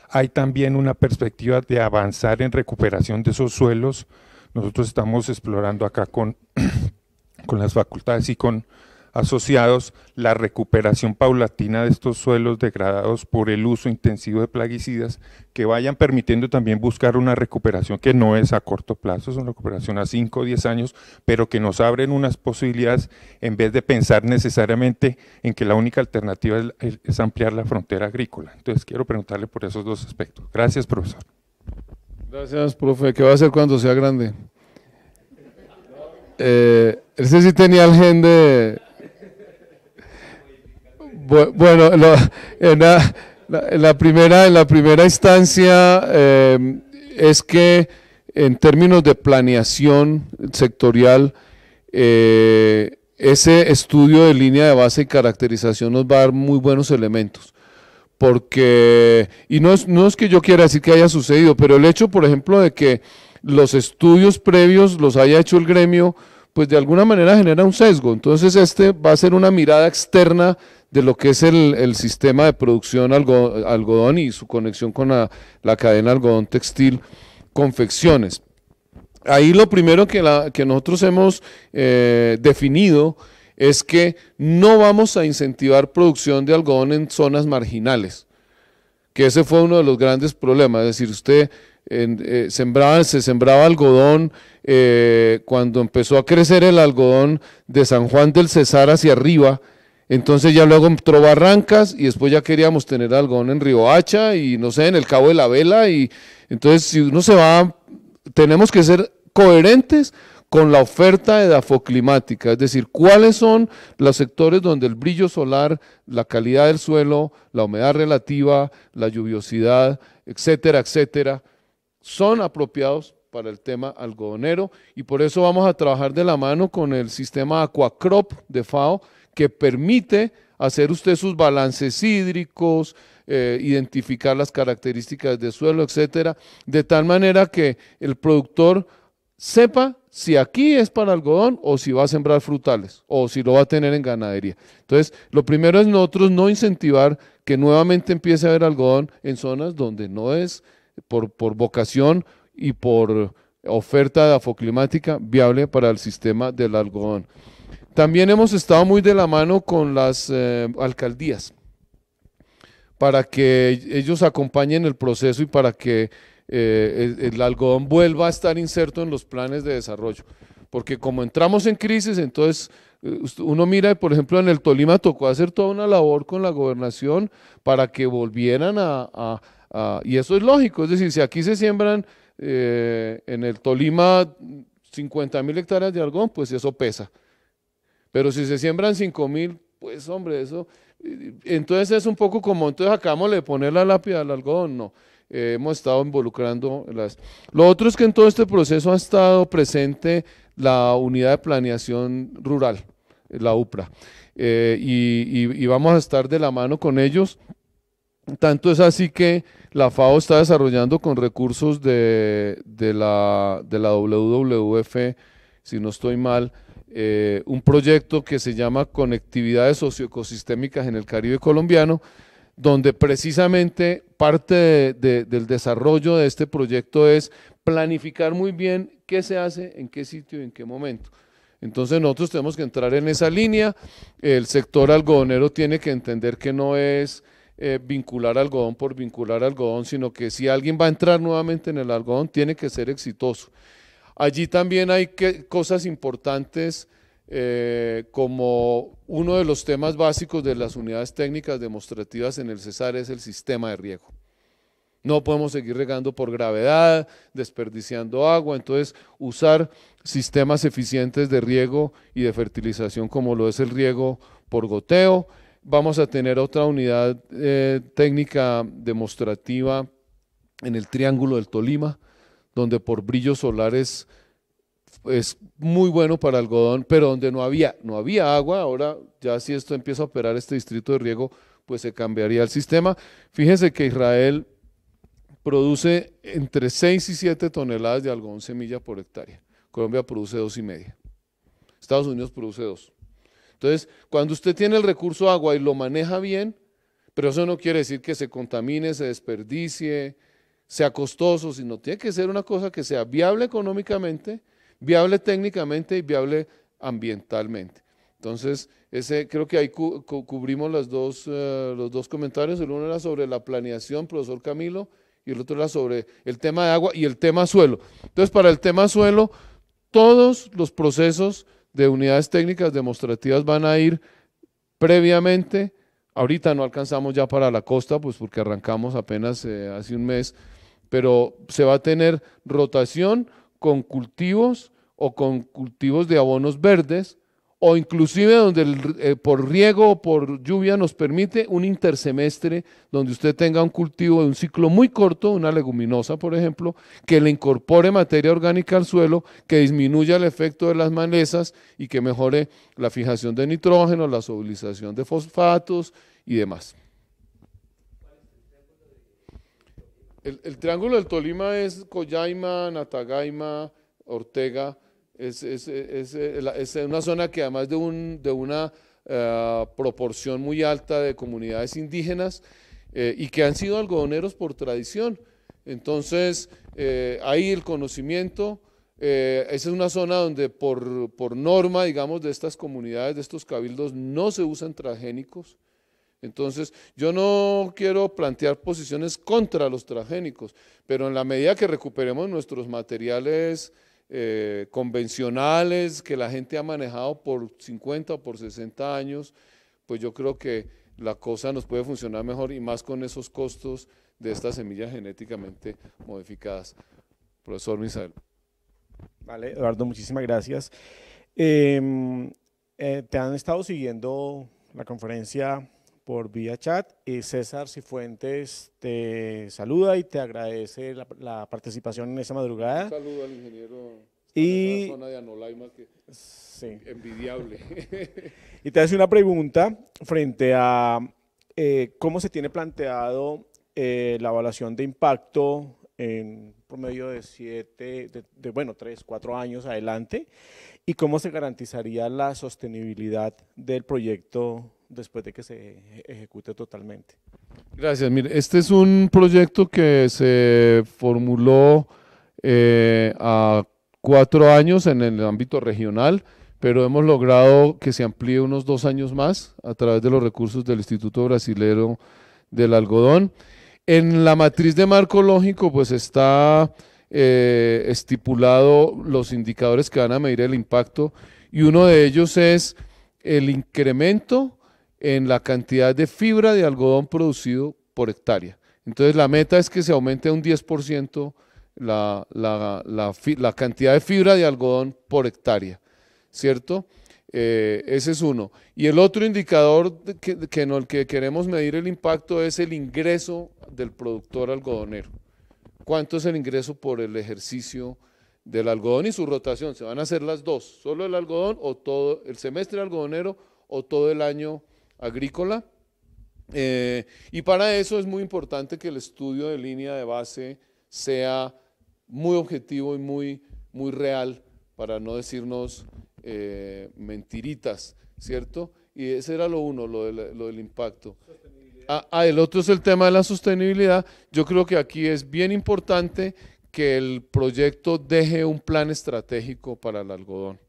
hay también una perspectiva de avanzar en recuperación de esos suelos. Nosotros estamos explorando acá con, con las facultades y con asociados la recuperación paulatina de estos suelos degradados por el uso intensivo de plaguicidas que vayan permitiendo también buscar una recuperación que no es a corto plazo, es una recuperación a 5 o 10 años, pero que nos abren unas posibilidades en vez de pensar necesariamente en que la única alternativa es, ampliar la frontera agrícola. Entonces quiero preguntarle por esos dos aspectos. Gracias, profesor. Gracias, profe. ¿Qué va a hacer cuando sea grande? No eh, ese si tenía el de, bueno, en, la, primera, en la primera instancia em, es que en términos de planeación sectorial, eh, ese estudio de línea de base y caracterización nos va a dar muy buenos elementos. Porque, y no es, no es que yo quiera decir que haya sucedido, pero el hecho, por ejemplo, de que los estudios previos los haya hecho el gremio, pues de alguna manera genera un sesgo. Entonces, este va a ser una mirada externa de lo que es el, sistema de producción algodón y su conexión con la, cadena algodón textil confecciones. Ahí lo primero que, nosotros hemos eh, definido es que no vamos a incentivar producción de algodón en zonas marginales, que ese fue uno de los grandes problemas, es decir, usted eh, se sembraba algodón, eh, cuando empezó a crecer el algodón de San Juan del Cesar hacia arriba, entonces ya luego entró Barrancas y después ya queríamos tener algodón en Hacha y no sé, en el Cabo de la Vela. Y entonces si uno se va, tenemos que ser coherentes con la oferta de es decir, cuáles son los sectores donde el brillo solar, la calidad del suelo, la humedad relativa, la lluviosidad, etcétera, etcétera, son apropiados para el tema algodonero y por eso vamos a trabajar de la mano con el sistema Aquacrop de FAO, que permite hacer usted sus balances hídricos, eh, identificar las características de suelo, etcétera, de tal manera que el productor sepa si aquí es para algodón o si va a sembrar frutales o si lo va a tener en ganadería. Entonces, lo primero es nosotros no incentivar que nuevamente empiece a haber algodón en zonas donde no es por, por vocación y por oferta de afoclimática viable para el sistema del algodón. También hemos estado muy de la mano con las eh, alcaldías para que ellos acompañen el proceso y para que eh, el, algodón vuelva a estar inserto en los planes de desarrollo. Porque como entramos en crisis, entonces eh, uno mira, por ejemplo, en el Tolima tocó hacer toda una labor con la gobernación para que volvieran a... y eso es lógico, es decir, si aquí se siembran en el Tolima 50 mil hectáreas de algodón, pues eso pesa. Pero si se siembran 5 mil, pues hombre, eso, eh, entonces es un poco como, entonces acabamos de poner la lápida al algodón, no. Eh, hemos estado involucrando las... Lo otro es que en todo este proceso ha estado presente la unidad de planeación rural, la UPRA, eh, y, y vamos a estar de la mano con ellos. Tanto es así que la FAO está desarrollando con recursos de, de, la, de la WWF, si no estoy mal, eh, un proyecto que se llama Conectividades Socioecosistémicas en el Caribe Colombiano, donde precisamente parte del desarrollo de este proyecto es planificar muy bien qué se hace, en qué sitio y en qué momento. Entonces nosotros tenemos que entrar en esa línea, el sector algodonero tiene que entender que no es eh, vincular algodón por vincular algodón, sino que si alguien va a entrar nuevamente en el algodón, tiene que ser exitoso. Allí también hay cosas importantes eh, como uno de los temas básicos de las unidades técnicas demostrativas en el Cesar es el sistema de riego. No podemos seguir regando por gravedad, desperdiciando agua, entonces usar sistemas eficientes de riego y de fertilización como lo es el riego por goteo. Vamos a tener otra unidad eh, técnica demostrativa en el Triángulo del Tolima, donde por brillos solares es muy bueno para algodón, pero donde no había, no había agua, ahora ya si esto empieza a operar este distrito de riego, pues se cambiaría el sistema. Fíjense que Israel produce entre 6 y 7 toneladas de algodón semilla por hectárea. Colombia produce dos y media. Estados Unidos produce dos. Entonces, cuando usted tiene el recurso agua y lo maneja bien, pero eso no quiere decir que se contamine, se desperdicie, sea costoso, sino tiene que ser una cosa que sea viable económicamente, viable técnicamente y viable ambientalmente. Entonces, ese, creo que ahí cubrimos las dos, eh, los dos comentarios. El uno era sobre la planeación, profesor Camilo, y el otro era sobre el tema de agua y el tema suelo. Entonces, para el tema suelo, todos los procesos de unidades técnicas demostrativas van a ir previamente. Ahorita no alcanzamos ya para la costa, pues porque arrancamos apenas eh, hace un mes pero se va a tener rotación con cultivos o con cultivos de abonos verdes o inclusive donde eh, por riego o por lluvia nos permite un intersemestre donde usted tenga un cultivo de un ciclo muy corto, una leguminosa por ejemplo, que le incorpore materia orgánica al suelo, que disminuya el efecto de las malezas y que mejore la fijación de nitrógeno, la solubilización de fosfatos y demás. el, triángulo del Tolima es Coyaima, Natagaima, Ortega. Es, una zona que además de, de una eh, proporción muy alta de comunidades indígenas eh, y que han sido algodoneros por tradición. Entonces, eh, ahí el conocimiento, esa es una zona donde por, por norma, digamos, de estas comunidades, de estos cabildos, no se usan transgénicos. Entonces, yo no quiero plantear posiciones contra los transgénicos, pero en la medida que recuperemos nuestros materiales eh, convencionales que la gente ha manejado por 50 o por 60 años, pues yo creo que la cosa nos puede funcionar mejor y más con esos costos de estas semillas genéticamente modificadas. Profesor Misael. Vale, Eduardo, muchísimas gracias. Em, eh, ¿Te han estado siguiendo la conferencia por vía chat. Y eh, César Cifuentes te saluda y te agradece la, participación en esa madrugada. Un saludo al ingeniero y, zona de Anolaima que sí. envidiable. y te hace una pregunta frente a eh, cómo se tiene planteado eh, la evaluación de impacto en promedio de siete, de, de, bueno, tres, cuatro años adelante, y cómo se garantizaría la sostenibilidad del proyecto después de que se e-, ejecute totalmente. Gracias. Mire, este es un proyecto que se formuló eh, a cuatro años en el ámbito regional, pero hemos logrado que se amplíe unos dos años más a través de los recursos del Instituto Brasilero del Algodón. En la matriz de marco lógico, pues está eh, estipulado los indicadores que van a medir el impacto y uno de ellos es el incremento en la cantidad de fibra de algodón producido por hectárea. Entonces la meta es que se aumente un 10% la, cantidad de fibra de algodón por hectárea, ¿cierto? Eh, ese es uno. Y el otro indicador que, que en el que queremos medir el impacto es el ingreso del productor algodonero. ¿Cuánto es el ingreso por el ejercicio del algodón y su rotación? Se van a hacer las dos, solo el algodón o todo el semestre algodonero o todo el año agrícola. Eh, y para eso es muy importante que el estudio de línea de base sea muy objetivo y muy, muy real, para no decirnos eh, mentiritas, ¿cierto? Y ese era lo uno, lo del, impacto. Ah, ah, el otro es el tema de la sostenibilidad. Yo creo que aquí es bien importante que el proyecto deje un plan estratégico para el algodón.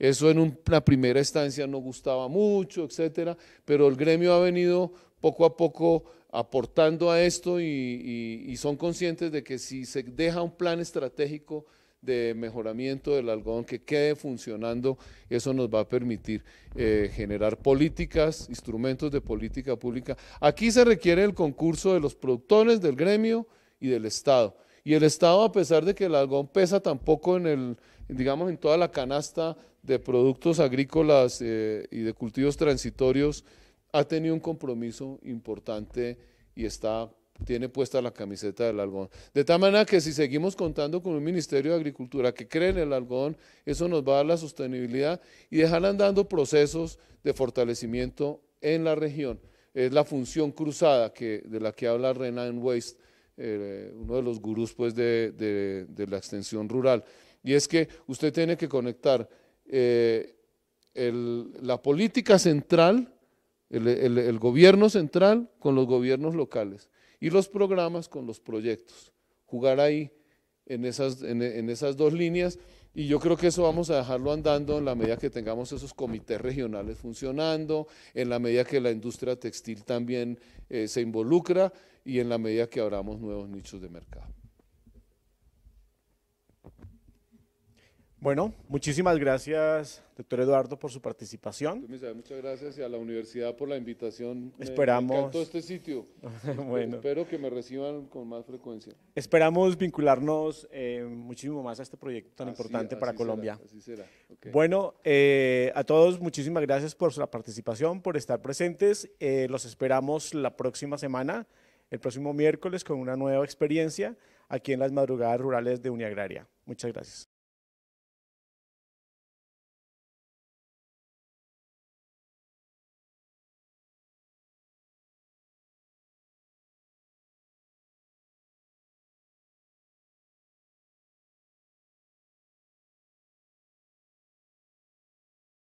Eso en una primera instancia no gustaba mucho, etcétera, pero el gremio ha venido poco a poco aportando a esto y, son conscientes de que si se deja un plan estratégico de mejoramiento del algodón que quede funcionando, eso nos va a permitir eh, generar políticas, instrumentos de política pública. Aquí se requiere el concurso de los productores, del gremio y del Estado. Y el Estado, a pesar de que el algodón pesa tampoco en el, digamos, en toda la canasta de productos agrícolas eh, y de cultivos transitorios, ha tenido un compromiso importante y está tiene puesta la camiseta del algodón. De tal manera que si seguimos contando con un Ministerio de Agricultura que cree en el algodón, eso nos va a dar la sostenibilidad y dejar andando procesos de fortalecimiento en la región. Es la función cruzada que, de la que habla Renan Waste eh, uno de los gurús pues, de, la extensión rural, y es que usted tiene que conectar eh, la política central, el, gobierno central con los gobiernos locales y los programas con los proyectos. Jugar ahí en esas, en, esas dos líneas y yo creo que eso vamos a dejarlo andando en la medida que tengamos esos comités regionales funcionando, en la medida que la industria textil también eh, se involucra y en la medida que abramos nuevos nichos de mercado. Bueno, muchísimas gracias, doctor Eduardo, por su participación. Pues, muchas gracias y a la universidad por la invitación. Esperamos. Me este sitio. bueno. Espero que me reciban con más frecuencia. Esperamos vincularnos eh, muchísimo más a este proyecto tan importante para Colombia. así será. Bueno, eh, a todos muchísimas gracias por su participación, por estar presentes. Eh, los esperamos la próxima semana el próximo miércoles con una nueva experiencia aquí en las madrugadas rurales de Uniagraria. Muchas gracias.